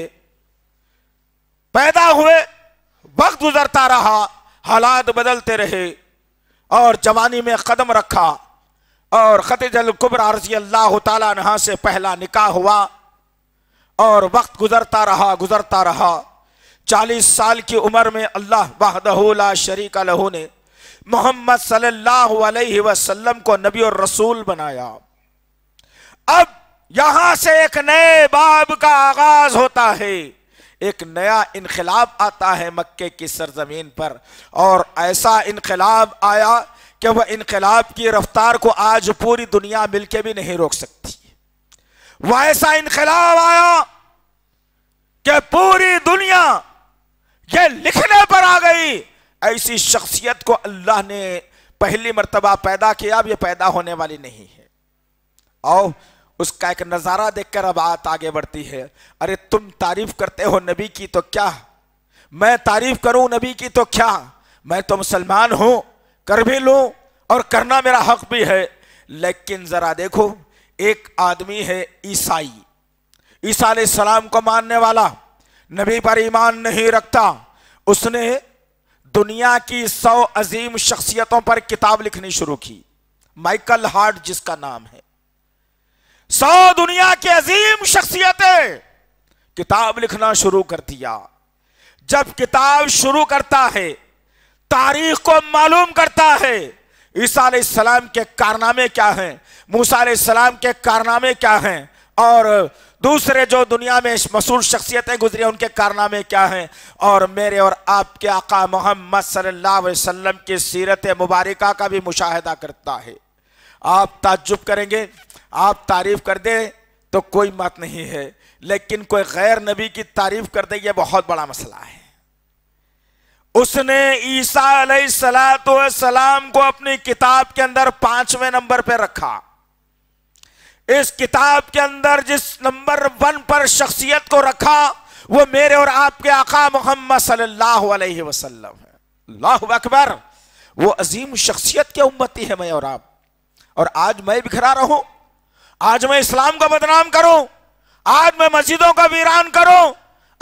पैदा हुए वक्त गुजरता रहा हालात बदलते रहे और जवानी में कदम रखा और खतजल कुबरा रजी अल्लाह तहा से पहला निकाह हुआ और वक्त गुजरता रहा गुजरता रहा चालीस साल की उम्र में अल्लाह वाहदहला शरीक लहू ने मोहम्मद सल्लाह वसलम को नबी और रसूल बनाया अब यहां से एक नए बाब का आगाज होता है एक नया इनकलाब आता है मक्के की सरजमीन पर और ऐसा इनकलाब आया कि वह इनकलाब की रफ्तार को आज पूरी दुनिया मिलके भी नहीं रोक सकती वह ऐसा इनकलाब आया कि पूरी दुनिया ये लिखने पर आ गई ऐसी शख्सियत को अल्लाह ने पहली मर्तबा पैदा किया अब यह पैदा होने वाली नहीं है और उसका एक नज़ारा देखकर अब बात आगे बढ़ती है अरे तुम तारीफ करते हो नबी की तो क्या मैं तारीफ करूं नबी की तो क्या मैं तो मुसलमान हूं कर भी लू और करना मेरा हक भी है लेकिन ज़रा देखो एक आदमी है ईसाई ईसा सलाम को मानने वाला नबी पर ईमान नहीं रखता उसने दुनिया की सौ अजीम शख्सियतों पर किताब लिखनी शुरू की माइकल हार्ट जिसका नाम है सौ दुनिया की अजीम शख्सियतें किताब लिखना शुरू कर दिया जब किताब शुरू करता है तारीख को मालूम करता है ईसा सलाम के कारनामे क्या हैं मूसा सलाम के कारनामे क्या हैं और दूसरे जो दुनिया में मशहूर शख्सियतें गुजरी उनके कारनामे क्या हैं और मेरे और आपके आका मोहम्मद सल्लल्लाहु अलैहि वसल्लम की सीरत मुबारक का भी मुशाह करता है आप ताजुब करेंगे आप तारीफ कर दे तो कोई बात नहीं है लेकिन कोई गैर नबी की तारीफ कर दे यह बहुत बड़ा मसला है उसने ईसा सलाम को अपनी किताब के अंदर पांचवें नंबर पर रखा इस किताब के अंदर जिस नंबर वन पर शख्सियत को रखा वो मेरे और आपके आका मोहम्मद सल्लल्लाहु अलैहि वसल्लम है अल्लाह अकबर वो अजीम शख्सियत के उम्मती है मैं और आप और आज मैं भी खड़ा रहा हूं आज मैं इस्लाम को बदनाम करूं आज मैं मस्जिदों का वीरान करूं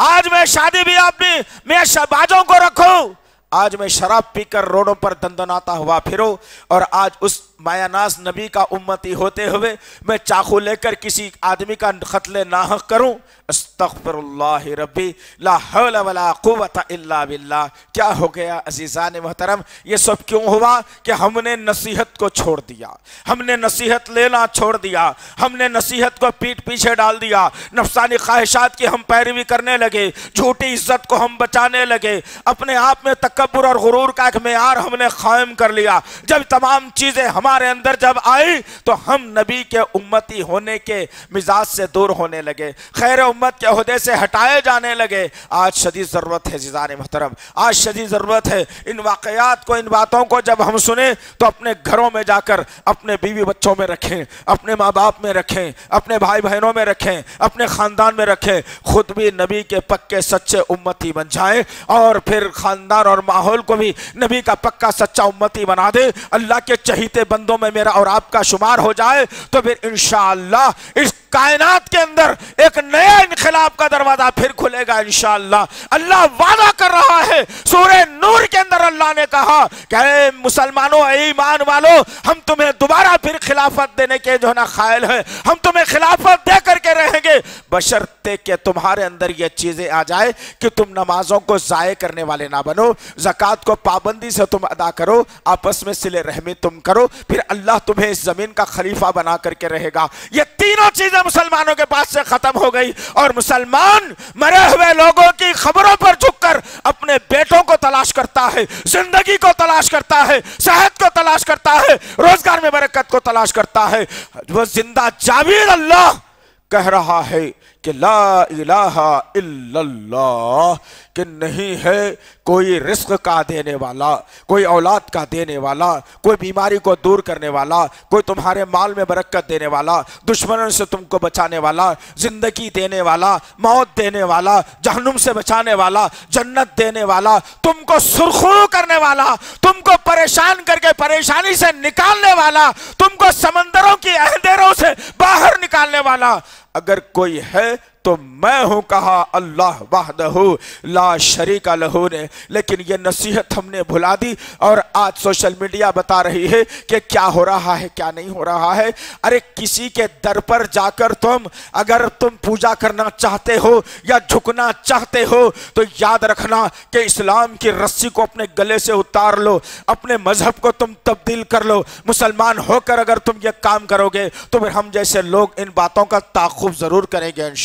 आज मैं शादी भी अपनी मैं शबाजों को रखूं आज मैं शराब पीकर रोडों पर दंदनाता हुआ फिरो और आज उस मायानाज नबी का उम्मती होते हुए मैं चाकू लेकर किसी आदमी का खतले ना करूं अस्तफरल्ला रबी लाला बिल्ला क्या हो गया अजीज़ा ने मोहतरम ये सब क्यों हुआ कि हमने नसीहत को छोड़ दिया हमने नसीहत लेना छोड़ दिया हमने नसीहत को पीठ पीछे डाल दिया नफसानी ख्वाहिशात की हम पैरवी करने लगे झूठी इज्जत को हम बचाने लगे अपने आप में तकबर और गुरूर का एक मैार हमने कायम कर लिया जब तमाम चीज़ें हमारे हमारे अंदर जब आई तो हम नबी के उम्मती होने के मिजाज से दूर होने लगे खैर उम्मत के अहदे से हटाए जाने लगे आज शदी ज़रूरत है जिजान मोहतरम आज शदी ज़रूरत है इन वाकयात को इन बातों को जब हम सुने तो अपने घरों में जाकर अपने बीवी बच्चों में रखें अपने माँ बाप में रखें अपने भाई बहनों में रखें अपने ख़ानदान में रखें खुद भी नबी के पक्के सच्चे उम्मती बन जाए और फिर ख़ानदान और माहौल को भी नबी का पक्का सच्चा उम्मती बना दे अल्लाह के चहीते बंद बंदों में मेरा और आपका शुमार हो जाए तो फिर इंशाला इस कायनात के अंदर एक नया इनकलाब का दरवाजा फिर खुलेगा इन अल्लाह वादा कर रहा है सूर्य नूर के अंदर अल्लाह ने कहा कि मुसलमानों ईमान वालों हम तुम्हें दोबारा फिर खिलाफत देने के जो है ना खायल है हम तुम्हें खिलाफत दे करके रहेंगे बशर्ते के तुम्हारे अंदर यह चीजें आ जाए कि तुम नमाजों को ज़ाय करने वाले ना बनो जक़ात को पाबंदी से तुम अदा करो आपस में सिले रहमी तुम करो फिर अल्लाह तुम्हें इस जमीन का खलीफा बना करके रहेगा ये तीनों चीजें मुसलमानों के पास से खत्म हो गई और मुसलमान मरे हुए लोगों की खबरों पर झुककर अपने बेटों को तलाश करता है जिंदगी को तलाश करता है सेहत को तलाश करता है रोजगार में बरकत को तलाश करता है वो जिंदा जावेद अल्लाह कह रहा है कि ला इलाहा इल्लल्लाह कि नहीं है कोई रिस्क का देने वाला कोई औलाद का देने वाला कोई बीमारी को दूर करने वाला कोई तुम्हारे माल में बरकत देने वाला दुश्मनों से तुमको बचाने वाला जिंदगी देने वाला मौत देने वाला जहनुम से बचाने वाला जन्नत देने वाला तुमको सुरखरू करने वाला तुमको परेशान करके परेशानी से निकालने वाला तुमको समंदरों की अहदेरों से बाहर निकालने वाला अगर कोई है तो मैं हूं कहा अल्लाह वाह ला शरीक लहू ने लेकिन ये नसीहत हमने भुला दी और आज सोशल मीडिया बता रही है कि क्या हो रहा है क्या नहीं हो रहा है अरे किसी के दर पर जाकर तुम अगर तुम पूजा करना चाहते हो या झुकना चाहते हो तो याद रखना कि इस्लाम की रस्सी को अपने गले से उतार लो अपने मजहब को तुम तब्दील कर लो मुसलमान होकर अगर तुम ये काम करोगे तो फिर हम जैसे लोग इन बातों का ताकुब ज़रूर करेंगे इन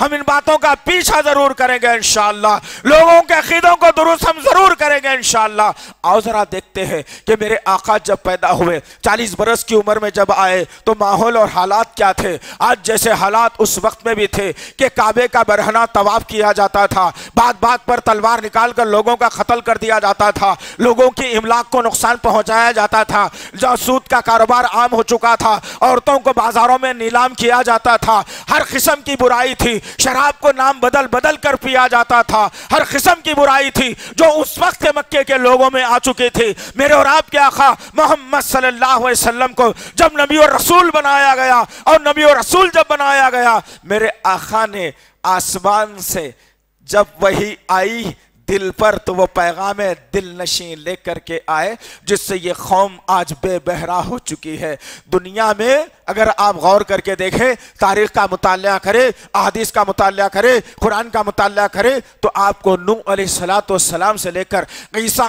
हम इन बातों का पीछा जरूर करेंगे इनशाला लोगों के अकीदों को दुरुस्त हम जरूर करेंगे इनशाला आओ जरा देखते हैं कि मेरे आका जब पैदा हुए चालीस बरस की उम्र में जब आए तो माहौल और हालात क्या थे आज जैसे हालात उस वक्त में भी थे कि काबे का बरहना तवाफ किया जाता था बात बात पर तलवार निकाल कर लोगों का कत्ल कर दिया जाता था लोगों की इमलाक को नुकसान पहुंचाया जाता था जहाँ सूद का कारोबार आम हो चुका था औरतों को बाजारों में नीलाम किया जाता था हर किस्म की बुरा बुराई थी शराब को नाम बदल बदल कर पिया जाता था हर किस्म की बुराई थी जो उस वक्त के मक्के के लोगों में आ चुकी थी मेरे और आप क्या खा मोहम्मद सल्लल्लाहु अलैहि वसल्लम को जब नबी और रसूल बनाया गया और नबी और रसूल जब बनाया गया मेरे आखा ने आसमान से जब वही आई दिल पर तो वो पैगाम दिल नशी लेकर के आए जिससे ये कौम आज बेबहरा हो चुकी है दुनिया में अगर आप गौर करके देखें तारीख का मुताल करें अदीस का मुताल करें कुरान का मुताल करें तो आपको नू सलाम से लेकर ईसा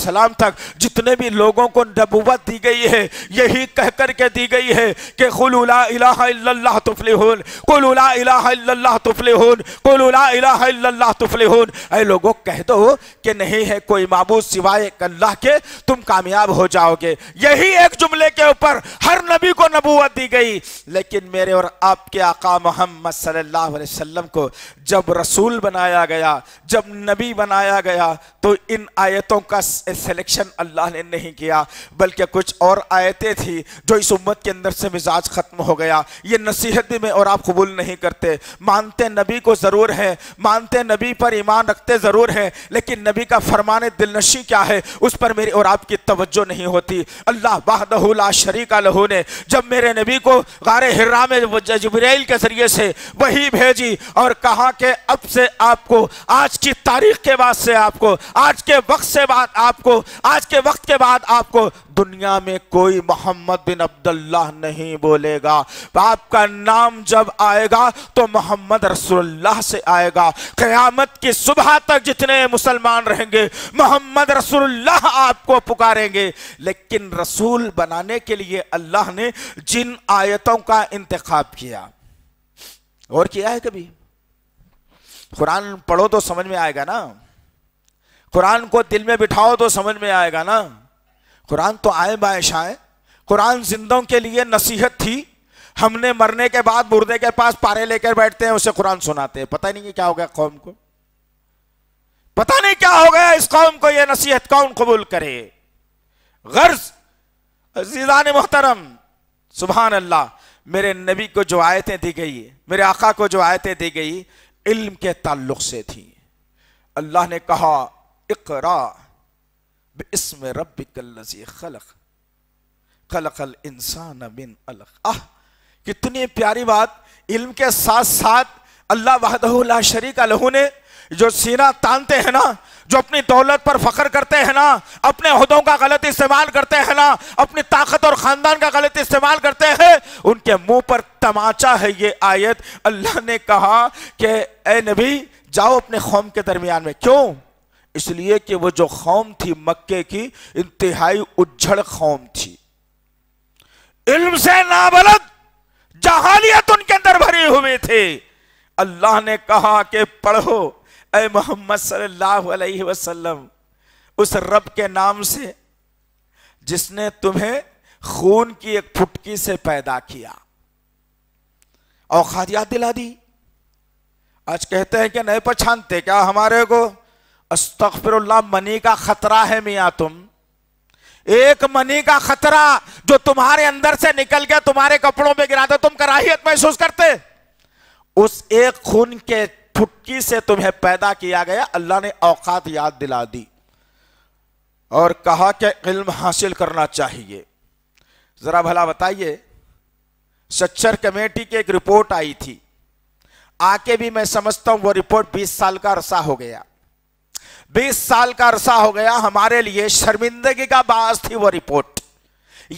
सलाम तक जितने भी लोगों को नबूबत दी गई है यही कह कर के दी गई है कि खुल्ला तुफलिहन कुल्ला तुफलिहन कुल्ला तुफलिहन अरे लोगों को कह दो कि नहीं है कोई माबूद सिवाय अल्लाह के तुम कामयाब हो जाओगे यही एक जुमले के ऊपर हर नबी को नबूवत दी गई लेकिन मेरे और आपके आका मोहम्मद सल्लल्लाहु अलैहि वसल्लम को जब रसूल बनाया गया जब नबी बनाया गया तो इन आयतों का सिलेक्शन अल्लाह ने नहीं किया बल्कि कुछ और आयतें थी जो इस उम्मत के अंदर से मिजाज ख़त्म हो गया ये नसीहत में और आप कबूल नहीं करते मानते नबी को ज़रूर है मानते नबी पर ईमान रखते ज़रूर ज़रूर है लेकिन नबी का फरमान दिल नशी क्या है उस पर मेरी और आपकी तवज्जो नहीं होती अल्लाह वाहदहुला शरीक लहू ने जब मेरे नबी को गार हिर्रा में जबरील के ज़रिए से वही भेजी और कहा कि अब से आपको आज की तारीख के बाद से आपको आज के वक्त से बाद आपको आज के वक्त के बाद आपको दुनिया में कोई मोहम्मद बिन अब्दुल्लाह नहीं बोलेगा आपका नाम जब आएगा तो मोहम्मद रसुल्लाह से आएगा क़यामत की सुबह तक जितने मुसलमान रहेंगे मोहम्मद रसुल्लाह आपको पुकारेंगे लेकिन रसूल बनाने के लिए अल्लाह ने जिन आयतों का इंतखब किया और किया है कभी कुरान पढ़ो तो समझ में आएगा ना कुरान को दिल में बिठाओ तो समझ में आएगा ना कुरान तो आए बायशा है कुरान जिंदों के लिए नसीहत थी हमने मरने के बाद मुर्दे के पास पारे लेकर बैठते हैं उसे कुरान सुनाते हैं पता नहीं क्या हो गया कौम को पता नहीं क्या हो गया इस कौम को यह नसीहत कौन कबूल करे गर्ज अजीजान मोहतरम सुबह अल्लाह मेरे नबी को जो आयतें दी गई मेरे आका को जो आयतें दी गई इल्म के ताल्लुक से थी अल्लाह ने कहा इकरा इसम रब कल्लजी खलक खलकल इंसान बिन अलक आह कितनी प्यारी बात इल्म के साथ साथ अल्लाह वहदहुल्ला शरीक अलहू ने जो सीना तानते हैं ना जो अपनी दौलत पर फख्र करते हैं ना अपने अहदों का गलत इस्तेमाल करते हैं ना अपनी ताकत और ख़ानदान का गलत इस्तेमाल करते हैं उनके मुंह पर तमाचा है ये आयत अल्लाह ने कहा कि ए नबी जाओ अपने कौम के दरमियान में क्यों इसलिए कि वह जो कौम थी मक्के की इंतहाई उज्जड़ कौम थी इल्म से नाबलद जहालियत उनके अंदर भरे हुए थे अल्लाह ने कहा कि पढ़ो ए मोहम्मद सल्लल्लाहु अलैहि वसल्लम उस रब के नाम से जिसने तुम्हें खून की एक फुटकी से पैदा किया और याद दिला दी आज कहते हैं कि नहीं पहचानते क्या हमारे को अस्तफिरल्ला मनी का खतरा है मियाँ तुम एक मनी का खतरा जो तुम्हारे अंदर से निकल गया तुम्हारे कपड़ों पे गिरा दो तुम कराहियत महसूस करते उस एक खून के फुटकी से तुम्हें पैदा किया गया अल्लाह ने औकात याद दिला दी और कहा कि इल्म हासिल करना चाहिए जरा भला बताइए सच्चर कमेटी की एक रिपोर्ट आई थी आके भी मैं समझता हूं वो रिपोर्ट 20 साल का अरसा हो गया बीस साल का अरसा हो गया हमारे लिए शर्मिंदगी का बास थी वो रिपोर्ट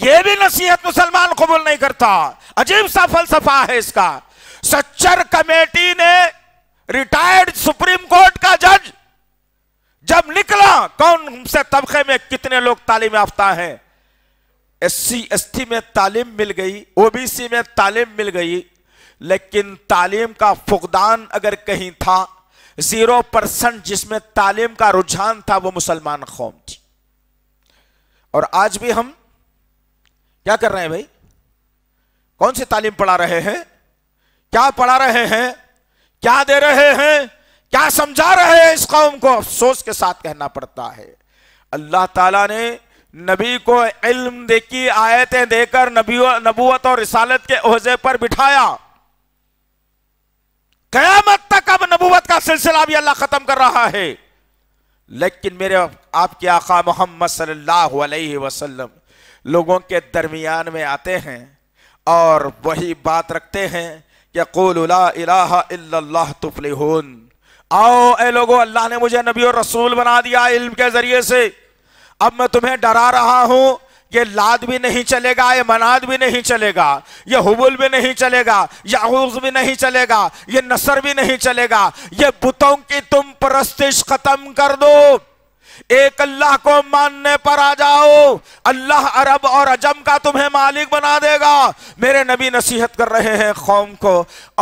यह भी नसीहत मुसलमान कबूल नहीं करता अजीब सा फलसफा है इसका सच्चर कमेटी ने रिटायर्ड सुप्रीम कोर्ट का जज जब निकला कौन से तबके में कितने लोग तालीम याफ्ता हैं एससी एसटी में तालीम मिल गई ओबीसी में तालीम मिल गई लेकिन तालीम का फुकदान अगर कहीं था जीरो परसेंट जिसमें तालीम का रुझान था वो मुसलमान कौम थी और आज भी हम क्या कर रहे हैं भाई कौन सी तालीम पढ़ा रहे हैं क्या पढ़ा रहे हैं क्या दे रहे हैं क्या समझा रहे हैं इस कौम को अफसोस के साथ कहना पड़ता है अल्लाह ताला ने नबी को इल्म देखी आयतें देकर नबी नबूत और रिसालत के ओहजे पर बिठाया कयामत तक अब नबूवत का सिलसिला भी अल्लाह खत्म कर रहा है लेकिन मेरे आपके आका मोहम्मद सल्लल्लाहु अलैहि वसल्लम लोगों के दरमियान में आते हैं और वही बात रखते हैं कि कोल्ला तुफलिहन आओ ए लोगो अल्लाह ने मुझे नबी और रसूल बना दिया इल्म के जरिए से अब मैं तुम्हें डरा रहा हूं ये लाद भी नहीं चलेगा ये मनाद भी नहीं चलेगा ये हुबुल भी नहीं चलेगा याहूज भी नहीं चलेगा ये नसर भी नहीं चलेगा ये बुतों की तुम परस्तिश खत्म कर दो एक अल्लाह को मानने पर आ जाओ अल्लाह अरब और अजम का तुम्हें मालिक बना देगा मेरे नबी नसीहत कर रहे हैं कौम को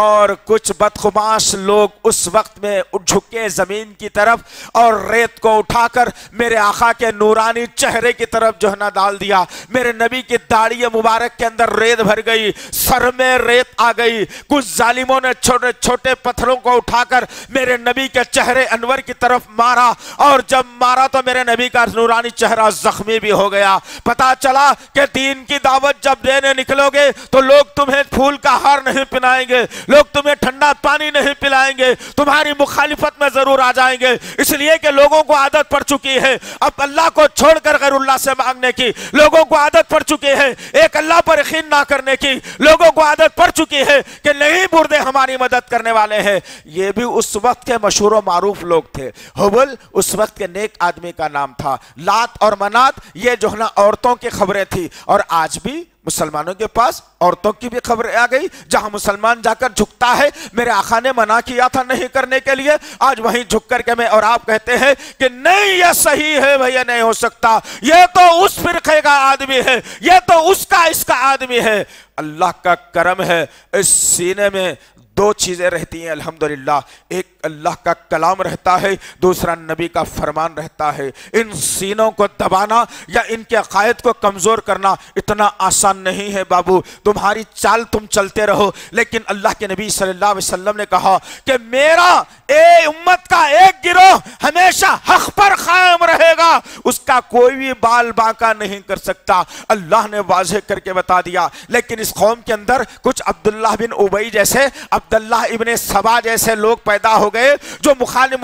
और कुछ बदखुमाश लोग उस वक्त में झुके ज़मीन की तरफ और रेत को उठाकर मेरे आखा के नूरानी चेहरे की तरफ जो है ना डाल दिया मेरे नबी की दाढ़ी मुबारक के अंदर रेत भर गई सर में रेत आ गई कुछ जालिमों ने छोटे छोटे पत्थरों को उठाकर मेरे नबी के चेहरे अनवर की तरफ मारा और जब मारा मारा तो मेरे नबी का नूरानी चेहरा जख्मी भी हो गया पता चला कि दीन की दावत जब देने निकलोगे तो लोग तुम्हें फूल का हार नहीं पिलाएंगे लोग तुम्हें ठंडा पानी नहीं पिलाएंगे तुम्हारी मुखालिफत में जरूर आ जाएंगे इसलिए कि लोगों को आदत पड़ चुकी है अब अल्लाह को छोड़कर गैरुल्ला से मांगने की लोगों को आदत पड़ चुकी है एक अल्लाह पर यकीन ना करने की लोगों को आदत पड़ चुकी है कि नहीं बुरदे हमारी मदद करने वाले हैं ये भी उस वक्त के मशहूर मारूफ लोग थे हबल उस वक्त के नेक आदमी का नाम था लात और मनात ये जो है ना औरतों की खबरें थी और आज भी मुसलमानों के पास औरतों की भी खबर आ गई जहां मुसलमान जाकर झुकता है मेरे आखा ने मना किया था नहीं करने के लिए आज वहीं झुक कर के मैं और आप कहते हैं कि नहीं यह सही है भैया नहीं हो सकता यह तो उस फिर का आदमी है यह तो उसका इसका आदमी है अल्लाह का करम है इस सीने में दो चीज़ें रहती हैं अल्हम्दुलिल्लाह एक अल्लाह का कलाम रहता है दूसरा नबी का फरमान रहता है इन सीनों को दबाना या इनके अकायद को कमज़ोर करना इतना आसान नहीं है बाबू तुम्हारी चाल तुम चलते रहो लेकिन अल्लाह के नबी सल्लल्लाहु अलैहि वसल्लम ने कहा कि मेरा ए उम्मत का एक गिरोह हमेशा हक पर कायम रहेगा उसका कोई भी बाल बांका नहीं कर सकता अल्लाह ने वाजह करके बता दिया लेकिन इस कौम के अंदर कुछ अब्दुल्ला बिन उबई जैसे अब्दुल्ला इब्ने सबा जैसे लोग पैदा हो गए जो मुखाल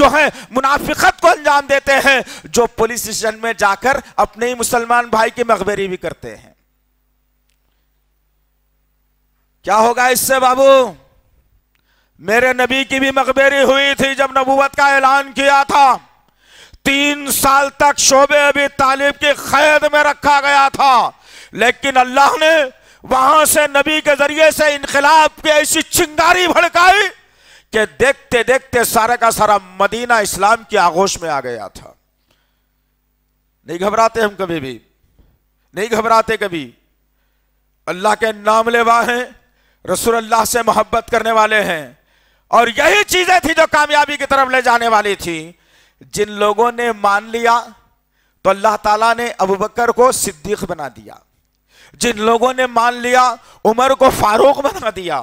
जो है मुनाफिकत को अंजाम देते हैं जो पुलिस स्टेशन में जाकर अपने ही मुसलमान भाई की मकबेरी भी करते हैं क्या होगा इससे बाबू मेरे नबी की भी मकबेरी हुई थी जब नबूवत का ऐलान किया था तीन साल तक शोबे अभी तालिब की कैद में रखा गया था लेकिन अल्लाह ने वहां से नबी के जरिए से इनकलाब की ऐसी चिंगारी भड़काई कि देखते देखते सारा का सारा मदीना इस्लाम की आगोश में आ गया था नहीं घबराते हम कभी भी नहीं घबराते कभी अल्लाह के नाम लेवा हैं रसूल अल्लाह से मोहब्बत करने वाले हैं और यही चीजें थी जो कामयाबी की तरफ ले जाने वाली थी जिन लोगों ने मान लिया तो अल्लाह ताला ने अबू बकर को सिद्दीक बना दिया जिन लोगों ने मान लिया उमर को फारूक बना दिया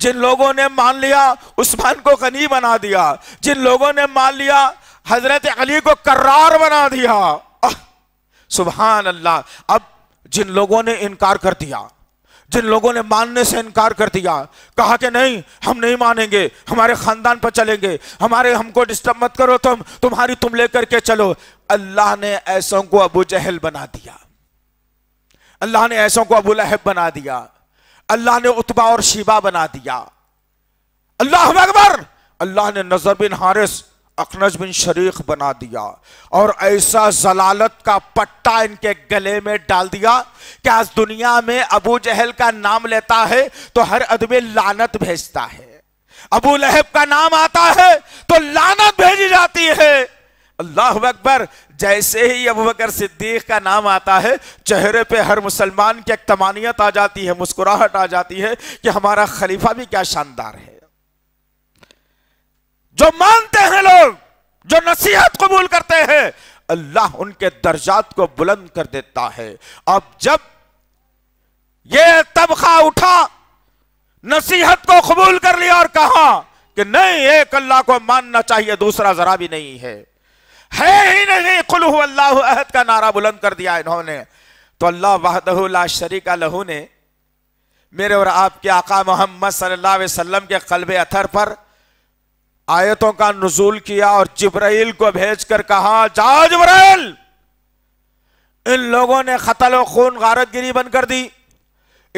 जिन लोगों ने मान लिया उस्मान को गनी बना दिया जिन लोगों ने मान लिया हजरत अली को करार बना दिया सुबहान अल्लाह अब जिन लोगों ने इनकार कर दिया जिन लोगों ने मानने से इनकार कर दिया कहा कि नहीं हम नहीं मानेंगे हमारे खानदान पर चलेंगे हमारे हमको डिस्टर्ब मत करो तुम तुम्हारी तुम लेकर के चलो अल्लाह ने ऐसों को अबू जहल बना दिया अल्लाह ने ऐसों को अबू लहब बना दिया अल्लाह ने उतबा और शिबा बना दिया अल्लाह अकबर अल्लाह ने नजर बिन हारिस अखनज बिन शरीक बना दिया और ऐसा जलालत का पट्टा इनके गले में डाल दिया कि आज दुनिया में अबू जहल का नाम लेता है तो हर अदबे लानत भेजता है अबू लहब का नाम आता है तो लानत भेजी जाती है अल्लाह अकबर जैसे ही अब बकर सिद्दीक का नाम आता है चेहरे पे हर मुसलमान की एक तमानियत आ जाती है मुस्कुराहट आ जाती है कि हमारा खलीफा भी क्या शानदार है जो मानते हैं लोग जो नसीहत कबूल करते हैं अल्लाह उनके दर्जात को बुलंद कर देता है अब जब यह तबका उठा नसीहत को कबूल कर लिया और कहा कि नहीं एक अल्लाह को मानना चाहिए दूसरा जरा भी नहीं है है ही नहीं कुल अल्लाह अहद का नारा बुलंद कर दिया इन्होंने तो अल्लाह वाहदहुल्ला शरीक लहू ने मेरे और आपके आका मोहम्मद सल्लल्लाहु अलैहि वसल्लम के कलब अथर पर आयतों का नजूल किया और जिब्राइल को भेजकर कहा जा जिब्राइल इन लोगों ने खतल खून गारतगिरी बंद कर दी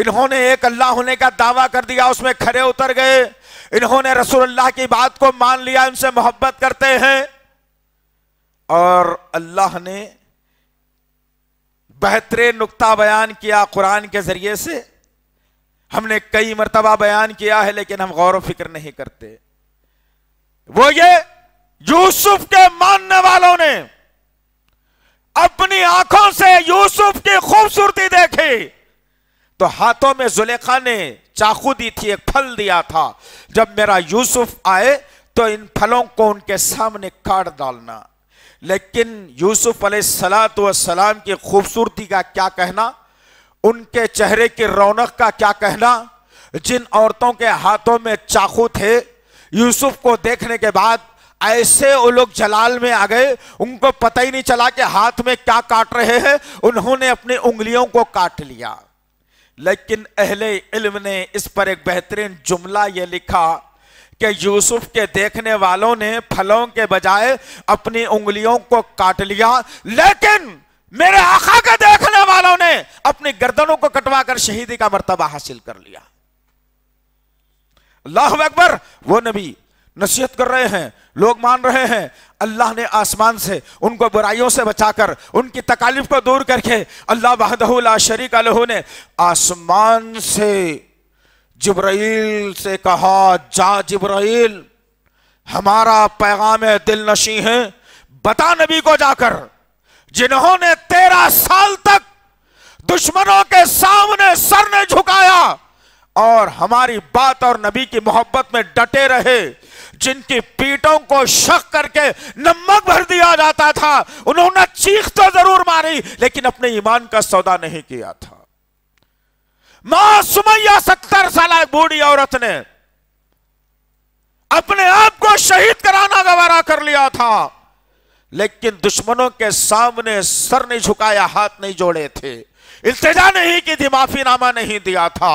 इन्होंने एक अल्लाह होने का दावा कर दिया उसमें खड़े उतर गए इन्होंने अल्लाह की बात को मान लिया उनसे मोहब्बत करते हैं और अल्लाह ने बेहतरीन नुकता बयान किया कुरान के ज़रिए से हमने कई मरतबा बयान किया है लेकिन हम गौर फिक्र नहीं करते वो ये यूसुफ के मानने वालों ने अपनी आंखों से यूसुफ की खूबसूरती देखी तो हाथों में जुलेखा ने चाकू दी थी एक फल दिया था जब मेरा यूसुफ आए तो इन फलों को उनके सामने काट डालना लेकिन यूसुफ सलात सलाम की खूबसूरती का क्या कहना उनके चेहरे की रौनक का क्या कहना जिन औरतों के हाथों में चाकू थे यूसुफ को देखने के बाद ऐसे वो लोग जलाल में आ गए उनको पता ही नहीं चला कि हाथ में क्या काट रहे हैं उन्होंने अपनी उंगलियों को काट लिया लेकिन अहले इल्म ने इस पर एक बेहतरीन जुमला यह लिखा कि यूसुफ के देखने वालों ने फलों के बजाय अपनी उंगलियों को काट लिया लेकिन मेरे आखा के देखने वालों ने अपनी गर्दनों को कटवाकर शहीदी का मर्तबा हासिल कर लिया अल्लाह अकबर वो नबी नसीहत कर रहे हैं लोग मान रहे हैं अल्लाह ने आसमान से उनको बुराइयों से बचाकर उनकी तकालीफ को दूर करके अल्लाह बहदहुल्ला शरीक ने आसमान से जब्राइल से कहा जा जब्राइल हमारा पैगाम दिल नशी है बता नबी को जाकर जिन्होंने तेरह साल तक दुश्मनों के सामने सर ने झुकाया और हमारी बात और नबी की मोहब्बत में डटे रहे जिनकी पीठों को शक करके नमक भर दिया जाता था उन्होंने चीख तो जरूर मारी लेकिन अपने ईमान का सौदा नहीं किया था मां सुमैया सत्तर साल बूढ़ी औरत ने अपने आप को शहीद कराना गवारा कर लिया था लेकिन दुश्मनों के सामने सर नहीं झुकाया हाथ नहीं जोड़े थे इल्तजा नहीं की थी माफीनामा नहीं दिया था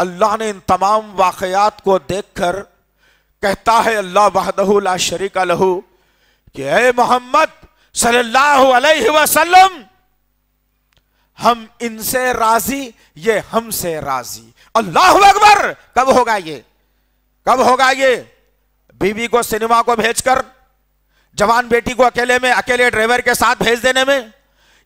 अल्लाह ने इन तमाम वाकयात को देखकर कहता है अल्लाह बहदहूला शरीक लहू कि मोहम्मद सल्लल्लाहु अलैहि वसल्लम हम इनसे राजी ये हमसे राजी अल्लाह अकबर कब होगा ये कब होगा ये बीवी को सिनेमा को भेजकर जवान बेटी को अकेले में अकेले ड्राइवर के साथ भेज देने में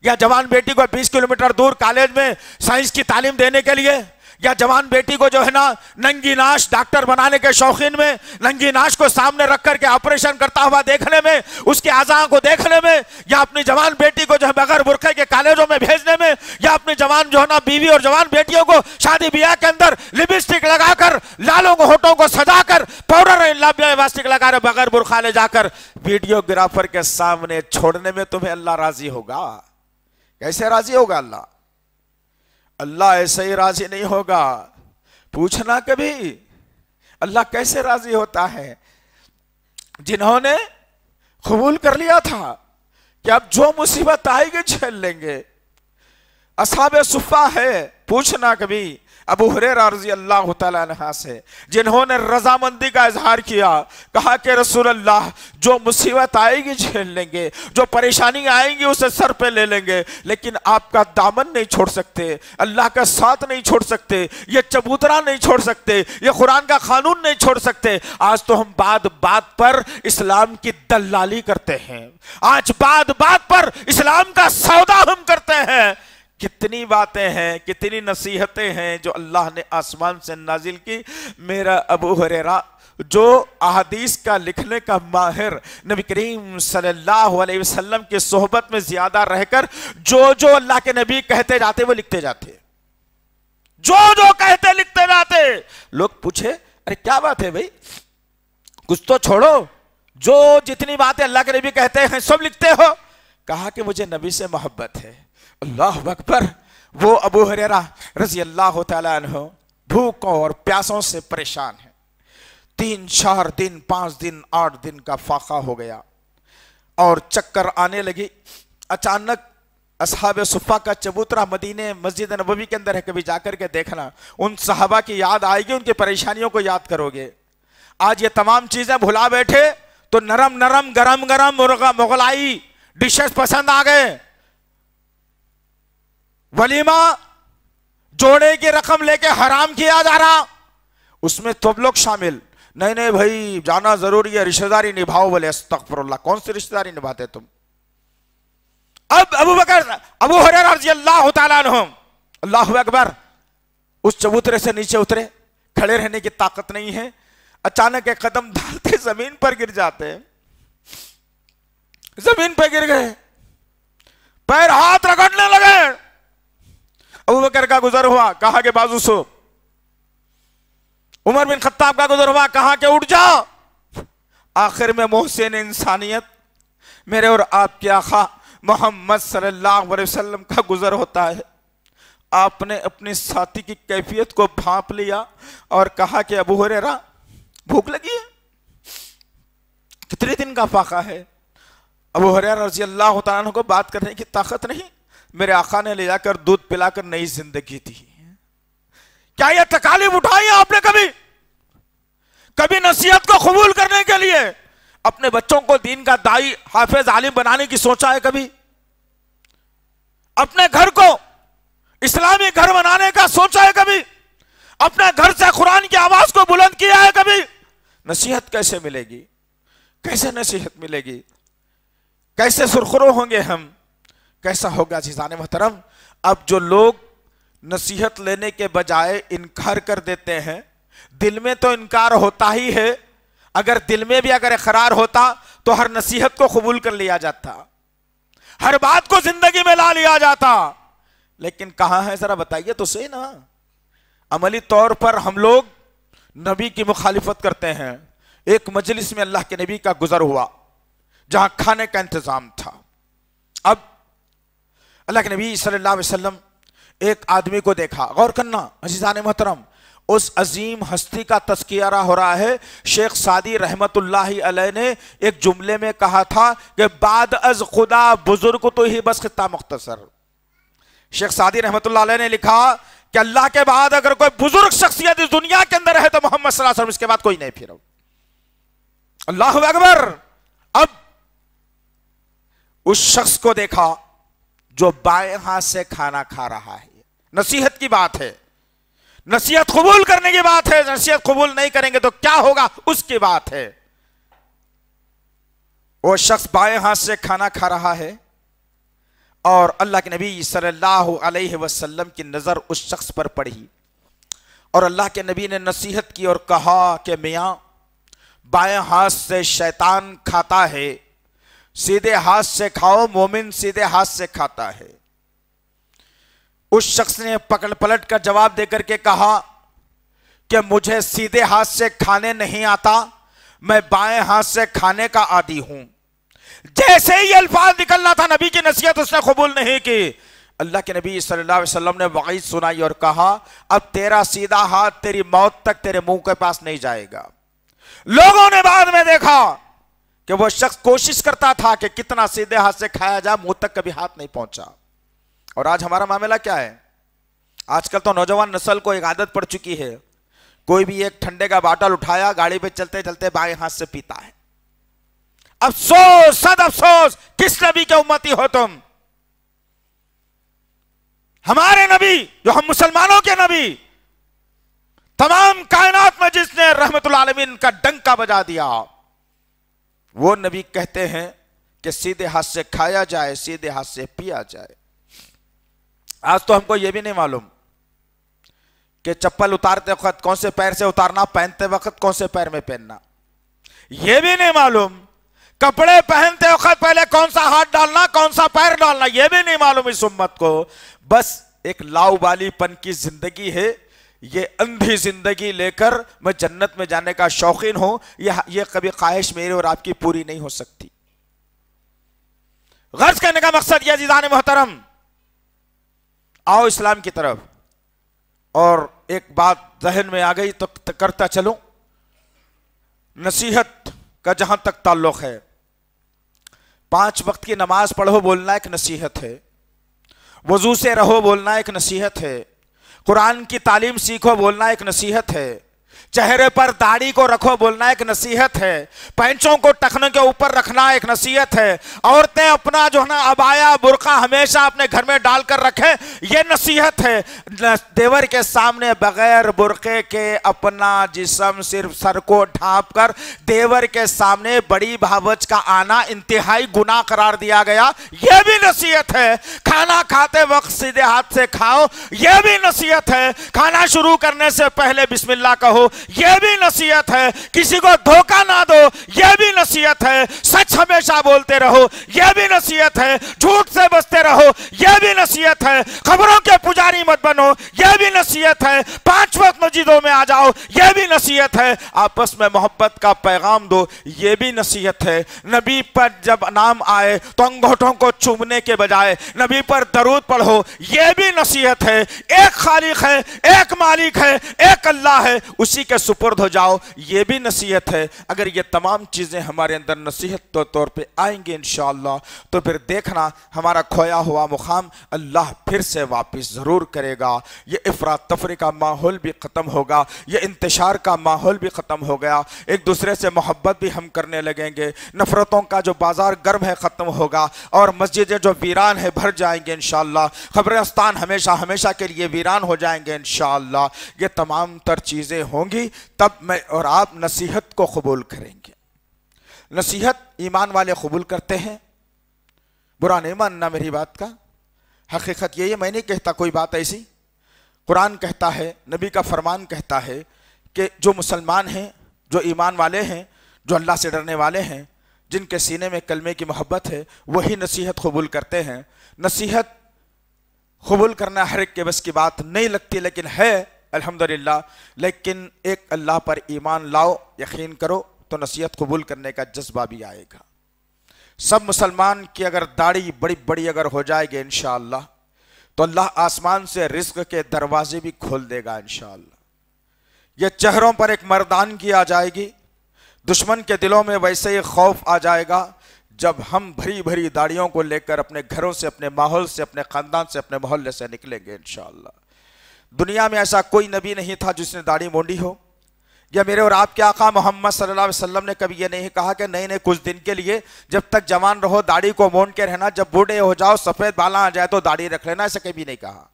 या जवान बेटी को 20 किलोमीटर दूर कॉलेज में साइंस की तालीम देने के लिए या जवान बेटी को जो है ना नंगी नाश डॉक्टर बनाने के शौकीन में नंगी नाश को सामने रख करके ऑपरेशन करता हुआ देखने में उसके आजा को देखने में या अपनी जवान बेटी को जो है बगैर बुरखे के कॉलेजों में भेज या अपने जवान जो है ना बीवी और जवान बेटियों को शादी ब्याह के अंदर लिपस्टिक लगाकर लालों को होटों को सजाकर पाउडर लिपस्टिक लगा रहे बगैर बुरखा ले जाकर वीडियोग्राफर के सामने छोड़ने में तुम्हें अल्लाह राजी होगा कैसे राजी होगा अल्लाह अल्लाह ऐसे ही राजी नहीं होगा पूछना कभी अल्लाह कैसे राजी होता है जिन्होंने कबूल कर लिया था कि अब जो मुसीबत आएगी झेल लेंगे असाब सुफ़ा है पूछना कभी अब रजी अल्लाह तहा से जिन्होंने रजामंदी का इजहार किया कहा कि रसूल अल्लाह जो मुसीबत आएगी झेल लेंगे जो परेशानी आएगी उसे सर पे ले लेंगे लेकिन आपका दामन नहीं छोड़ सकते अल्लाह का साथ नहीं छोड़ सकते ये चबूतरा नहीं छोड़ सकते ये कुरान का कानून नहीं छोड़ सकते आज तो हम बात बात पर इस्लाम की दलाली करते हैं आज बात बात पर इस्लाम का सौदा हम करते हैं कितनी बातें हैं कितनी नसीहतें हैं जो अल्लाह ने आसमान से नाजिल की मेरा अबू हरेरा जो अहदीस का लिखने का माहिर नबी करीम सल्लल्लाहु अलैहि वसल्लम की सोहबत में ज़्यादा रहकर जो जो अल्लाह के नबी कहते जाते वो लिखते जाते जो जो कहते लिखते जाते लोग पूछे अरे क्या बात है भाई कुछ तो छोड़ो जो जितनी बातें अल्लाह के नबी कहते हैं सब लिखते हो कहा कि मुझे नबी से मोहब्बत है अल्लाह अकबर वो अबू हरेरा रजी अल्लाह तु भूखों और प्यासों से परेशान है तीन चार दिन पांच दिन आठ दिन का फाका हो गया और चक्कर आने लगी अचानक असहाब सुफ़ा का चबूतरा मदीने मस्जिद नबवी के अंदर है कभी जाकर के देखना उन सहाबा की याद आएगी उनकी परेशानियों को याद करोगे आज ये तमाम चीज़ें भुला बैठे तो नरम नरम गरम गरम मुर्गा मुगलाई डिशेस पसंद आ गए वलीमा जोड़े की रकम लेके हराम किया जा रहा उसमें तुम तो लोग शामिल नहीं नहीं भाई जाना जरूरी है रिश्तेदारी निभाओ बोले अस्तफर कौन सी रिश्तेदारी निभाते तुम अब अबू बकर अबू हर रजी अल्लाह अल्लाह अकबर उस चबूतरे से नीचे उतरे खड़े रहने की ताकत नहीं है अचानक एक कदम डालते जमीन पर गिर जाते जमीन पर गिर गए पैर हाथ रगड़ने लगे अबू बकर का गुजर हुआ कहा के बाजू सो उमर बिन खत्ताब का गुजर हुआ कहा के उठ जाओ आखिर में मोहसिन इंसानियत मेरे और आपके आखा मोहम्मद सल्लल्लाहु अलैहि वसल्लम का गुजर होता है आपने अपने साथी की कैफियत को भांप लिया और कहा कि अबू हरेरा भूख लगी है कितने दिन का फाका है अबू हरेरा रजी अल्लाह को बात करने की ताकत नहीं मेरे आखा ने ले जाकर दूध पिलाकर नई जिंदगी दी क्या यह तकालीफ उठाई है आपने कभी कभी नसीहत को कबूल करने के लिए अपने बच्चों को दीन का दाई हाफिज आलिम बनाने की सोचा है कभी अपने घर को इस्लामी घर बनाने का सोचा है कभी अपने घर से कुरान की आवाज को बुलंद किया है कभी नसीहत कैसे मिलेगी कैसे नसीहत मिलेगी कैसे सुरखुरू होंगे हम कैसा होगा जीजान मोहतरम अब जो लोग नसीहत लेने के बजाय इनकार कर देते हैं दिल में तो इनकार होता ही है अगर दिल में भी अगर इकरार होता तो हर नसीहत को कबूल कर लिया जाता हर बात को जिंदगी में ला लिया जाता लेकिन कहां है जरा बताइए तो सही ना अमली तौर पर हम लोग नबी की मुखालिफत करते हैं एक मजलिस में अल्लाह के नबी का गुजर हुआ जहां खाने का इंतजाम था अब अल्लाह के नबी सल्लल्लाहु अलैहि वसल्लम एक आदमी को देखा गौर करना ने मोहतरम उस अजीम हस्ती का तस्करा हो रहा है शेख सादी रहमत ने एक जुमले में कहा था कि बाद अज खुदा बुजुर्ग तो ही बस खत्ता मुख्तसर शेख सादी रहमत ने लिखा कि अल्लाह के बाद अगर कोई बुजुर्ग शख्सियत इस दुनिया के अंदर है तो मोहम्मद इसके बाद कोई नहीं फिर अल्लाह अकबर अब उस शख्स को देखा जो बाएं हाथ से खाना खा रहा है नसीहत की बात है नसीहत कबूल करने की बात है नसीहत कबूल नहीं करेंगे तो क्या होगा उसकी बात है वो शख्स बाएं हाथ से खाना खा रहा है और अल्लाह के नबी सल्लल्लाहु अलैहि वसल्लम की नज़र उस शख्स पर पड़ी और अल्लाह के नबी ने नसीहत की और कहा कि मियाँ बाएं हाथ से शैतान खाता है सीधे हाथ से खाओ मोमिन सीधे हाथ से खाता है उस शख्स ने पकड़ पलट कर जवाब देकर के कहा कि मुझे सीधे हाथ से खाने नहीं आता मैं बाएं हाथ से खाने का आदि हूं जैसे ही अल्फाज निकलना था नबी की नसीहत उसने कबूल नहीं की अल्लाह के नबी सल्लल्लाहु अलैहि वसल्लम ने वाइज सुनाई और कहा अब तेरा सीधा हाथ तेरी मौत तक तेरे मुंह के पास नहीं जाएगा लोगों ने बाद में देखा कि वह शख्स कोशिश करता था कि कितना सीधे हाथ से खाया जाए मुंह तक कभी हाथ नहीं पहुंचा और आज हमारा मामला क्या है आजकल तो नौजवान नस्ल को एक आदत पड़ चुकी है कोई भी एक ठंडे का बाटल उठाया गाड़ी पे चलते चलते बाएं हाथ से पीता है अफसोस सद अफसोस किस नबी के उम्मती हो तुम हमारे नबी जो हम मुसलमानों के नबी तमाम कायनात में जिसने रहमतुल आलमीन का डंका बजा दिया वो नबी कहते हैं कि सीधे हाथ से खाया जाए सीधे हाथ से पिया जाए आज तो हमको यह भी नहीं मालूम कि चप्पल उतारते वक्त कौन से पैर से उतारना पहनते वक्त कौन से पैर में पहनना यह भी नहीं मालूम कपड़े पहनते वक्त पहले कौन सा हाथ डालना कौन सा पैर डालना यह भी नहीं मालूम इस उम्मत को बस एक लाउबालीपन की जिंदगी है ये अंधी जिंदगी लेकर मैं जन्नत में जाने का शौकीन हूं यह यह कभी ख्वाहिश मेरी और आपकी पूरी नहीं हो सकती गर्ज करने का मकसद यह जिदान मोहतरम आओ इस्लाम की तरफ और एक बात जहन में आ गई तो करता चलो नसीहत का जहां तक ताल्लुक है पांच वक्त की नमाज पढ़ो बोलना एक नसीहत है वजू से रहो बोलना एक नसीहत है कुरान की तालीम सीखो बोलना एक नसीहत है चेहरे पर दाढ़ी को रखो बोलना एक नसीहत है पैंचों को टखने के ऊपर रखना एक नसीहत है औरतें अपना जो है ना अबाया बुरका हमेशा अपने घर में डालकर रखें यह नसीहत है देवर के सामने बगैर बुरके के अपना जिसम सिर्फ सर को ढांप कर देवर के सामने बड़ी भावच का आना इंतहाई गुना करार दिया गया यह भी नसीहत है खाना खाते वक्त सीधे हाथ से खाओ यह भी नसीहत है खाना शुरू करने से पहले बिस्मिल्ला कहो यह भी नसीहत है किसी को धोखा ना दो यह भी नसीहत है सच हमेशा बोलते रहो यह भी नसीहत है झूठ से बचते रहो यह भी नसीहत है खबरों के पुजारी मत बनो यह भी नसीहत है पांच वक्त मस्जिदों में आ जाओ यह भी नसीहत है आपस में मोहब्बत का पैगाम दो यह भी नसीहत है नबी पर जब नाम आए तो अंगूठों को चूमने के बजाय नबी पर दरूद पढ़ो यह भी नसीहत है एक खालिक है एक मालिक है एक अल्लाह है उसी किसी के सुपुर्द हो जाओ ये भी नसीहत है अगर ये तमाम चीज़ें हमारे अंदर नसीहत तो तौर पे आएंगी इन तो फिर देखना हमारा खोया हुआ मुकाम अल्लाह फिर से वापस ज़रूर करेगा ये अफरा तफरी का माहौल भी ख़त्म होगा ये इंतशार का माहौल भी ख़त्म हो गया एक दूसरे से मोहब्बत भी हम करने लगेंगे नफ़रतों का जो बाज़ार गर्म है ख़त्म होगा और मस्जिदें जो वीरान है भर जाएंगे इन खबरस्तान हमेशा हमेशा के लिए वीरान हो जाएंगे इन ये तमाम तर चीज़ें होंगी होंगी तब मैं और आप नसीहत को कबूल करेंगे नसीहत ईमान वाले कबूल करते हैं बुरा नहीं मानना मेरी बात का हकीकत यही है मैं नहीं कहता कोई बात ऐसी कुरान कहता है नबी का फरमान कहता है कि जो मुसलमान हैं जो ईमान वाले हैं जो अल्लाह से डरने वाले हैं जिनके सीने में कलमे की मोहब्बत है वही नसीहत कबूल करते हैं नसीहत कबूल करना हर एक के बस की बात नहीं लगती लेकिन है अल्हम्दुलिल्लाह लेकिन एक अल्लाह पर ईमान लाओ यकीन करो तो नसीहत कबूल करने का जज्बा भी आएगा सब मुसलमान की अगर दाढ़ी बड़ी बड़ी अगर हो जाएगी इन तो अल्लाह आसमान से रिस्क के दरवाजे भी खोल देगा इन ये चेहरों पर एक मर्दान की आ जाएगी दुश्मन के दिलों में वैसे ही खौफ आ जाएगा जब हम भरी भरी दाढ़ियों को लेकर अपने घरों से अपने माहौल से अपने ख़ानदान से अपने मोहल्ले से निकलेंगे इन दुनिया में ऐसा कोई नबी नहीं था जिसने दाढ़ी मोंडी हो या मेरे और आपके आका मोहम्मद सल्लल्लाहु अलैहि वसल्लम ने कभी ये नहीं कहा कि नहीं नहीं कुछ दिन के लिए जब तक जवान रहो दाढ़ी को मोड़ के रहना जब बूढ़े हो जाओ सफ़ेद बाला आ जाए तो दाढ़ी रख लेना ऐसे कभी नहीं कहा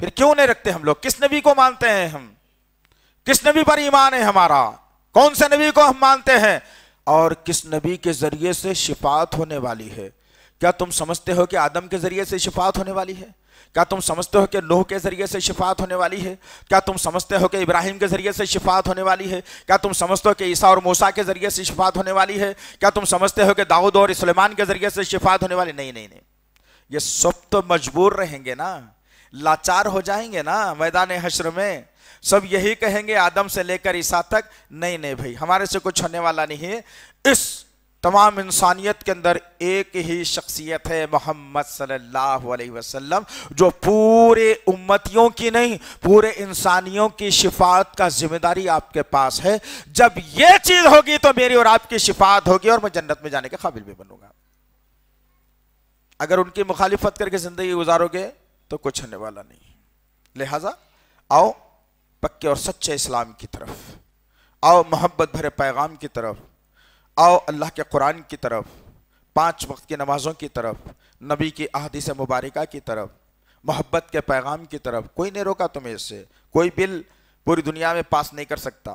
फिर क्यों नहीं रखते हम लोग किस नबी को मानते हैं हम किस नबी पर ईमान है हमारा कौन से नबी को हम मानते हैं और किस नबी के जरिए से शिफात होने वाली है क्या तुम समझते हो कि आदम के जरिए से शिफात होने वाली है क्या तुम समझते हो कि लोह के जरिए से शिफात होने वाली है क्या तुम समझते हो कि इब्राहिम के जरिए से शिफात होने वाली है क्या तुम समझते हो कि ईसा और मूसा के जरिए से शिफात होने वाली है क्या तुम समझते हो कि दाऊद और इसलमान के जरिए से शिफात होने वाली नहीं नहीं नहीं ये सब तो मजबूर रहेंगे ना लाचार हो जाएंगे ना मैदान हश्र में सब यही कहेंगे आदम से लेकर ईसा तक नहीं नहीं भाई हमारे से कुछ होने वाला नहीं है इस तमाम इंसानियत के अंदर एक ही शख्सियत है मोहम्मद सल्लल्लाहु अलैहि वसल्लम जो पूरे उम्मतियों की नहीं पूरे इंसानियों की शिफात का जिम्मेदारी आपके पास है जब ये चीज होगी तो मेरी और आपकी शिफात होगी और मैं जन्नत में जाने के काबिल भी बनूंगा अगर उनकी मुखालिफत करके जिंदगी गुजारोगे तो कुछ होने वाला नहीं लिहाजा आओ पक्के और सच्चे इस्लाम की तरफ आओ मोहब्बत भरे पैगाम की तरफ आओ अल्लाह के कुरान की तरफ पाँच वक्त की नमाज़ों की तरफ नबी की अहदीस मुबारक की तरफ मोहब्बत के पैगाम की तरफ कोई नहीं रोका तुम्हें इससे कोई बिल पूरी दुनिया में पास नहीं कर सकता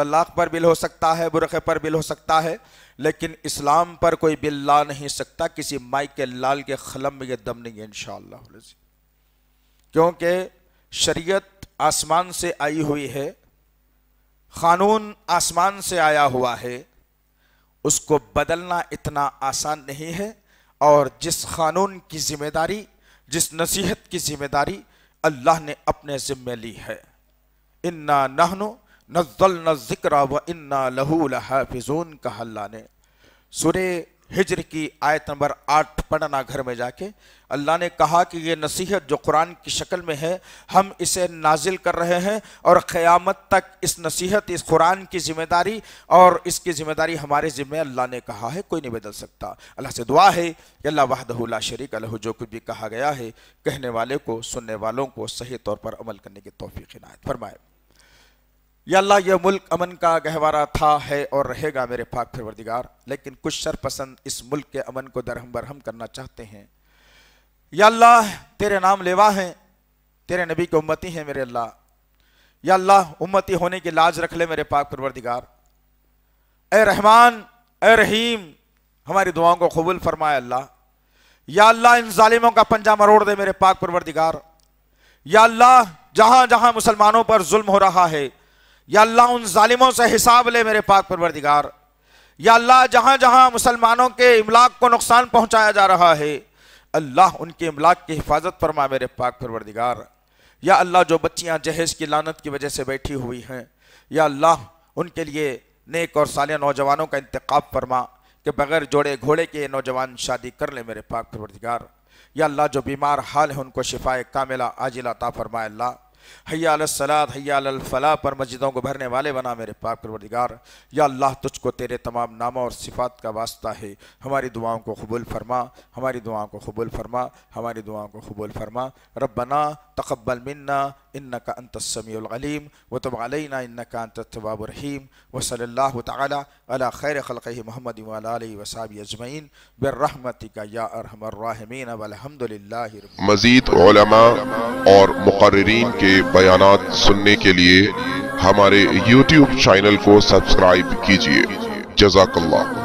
तलाक पर बिल हो सकता है बुरखे पर बिल हो सकता है लेकिन इस्लाम पर कोई बिल ला नहीं सकता किसी माइक के लाल के खलम में यह दम नहीं है इन क्योंकि शरीयत आसमान से आई हुई है क़ानून आसमान से आया हुआ है उसको बदलना इतना आसान नहीं है और जिस क़ानून की ज़िम्मेदारी जिस नसीहत की ज़िम्मेदारी अल्लाह ने अपने ज़िम्मे ली है इन्ना नहनो नज़ल ज़िक्र व इन्ना लहू फिजून कहा अल्लाह ने सुरे हिजर की आयत नंबर आठ पढ़ना घर में जाके अल्लाह ने कहा कि ये नसीहत जो कुरान की शक्ल में है हम इसे नाजिल कर रहे हैं और क़यामत तक इस नसीहत इस कुरान की ज़िम्मेदारी और इसकी ज़िम्मेदारी हमारे ज़िम्मे अल्लाह ने कहा है कोई नहीं बदल सकता अल्लाह से दुआ है कि अल्लाह वाहदहुल्ला शरीक अलह जो कुछ भी कहा गया है कहने वाले को सुनने वालों को सही तौर पर अमल करने की तोफ़ी इनायत फरमाए या अल्लाह यह मुल्क अमन का गहवारा था है और रहेगा मेरे पाक परवरदिगार लेकिन कुछ शरपसंद इस मुल्क के अमन को दरहम बरहम करना चाहते हैं या अल्लाह तेरे नाम लेवा हैं तेरे नबी की उम्मती हैं मेरे अल्लाह या अल्लाह उम्मती होने की लाज रख ले मेरे पाक परवरदिगार ए रहमान ए रहीम हमारी दुआओं को कबूल फरमाए अल्लाह या अल्लाह इन ालिमों का पंजा मरोड़ दे मेरे पाक परवरदिगार या अल्लाह जहाँ जहाँ मुसलमानों पर जुल्म हो रहा है या अल्लाह उन ालिमों से हिसाब ले मेरे पाक परवरदिगार या अल्लाह जहाँ जहाँ मुसलमानों के इमलाक को नुकसान पहुँचाया जा रहा है अल्लाह उनके इमलाक की हिफाजत फरमा मेरे पाक परवरदिगार या अल्लाह जो बच्चियाँ जहेज़ की लानत की वजह से बैठी हुई हैं या अल्लाह उनके लिए नेक और साले नौजवानों का इंतखब फरमा कि बगैर जोड़े घोड़े के नौजवान शादी कर ले मेरे पाक परवरदिगार या अल्लाह जो बीमार हाल है उनको शिफाए कामिला आजिला ता फरमाए अल्लाह हयालसलात हयालफला पर मस्जिदों को भरने वाले बना मेरे पाक परवरदिगार या अल्लाह तुझको तेरे तमाम नामों और सिफात का वास्ता है हमारी दुआओं को कबूल फरमा हमारी दुआओं को कबूल फरमा हमारी दुआओं को कबूल फरमा रबना तकबल मन्ना इन्न का अंतसमीम व तबालना इन्न का अंतबाबरहीम वसल्ला तला खैर खलक़ मोहम्मद वसाब अजमैन बरहमती का या अरहमरमीन अलहमदिल्ला मज़ीद और मुकर्रीन के बयान सुनने के लिए हमारे YouTube चैनल को सब्सक्राइब कीजिए जजाकल्ला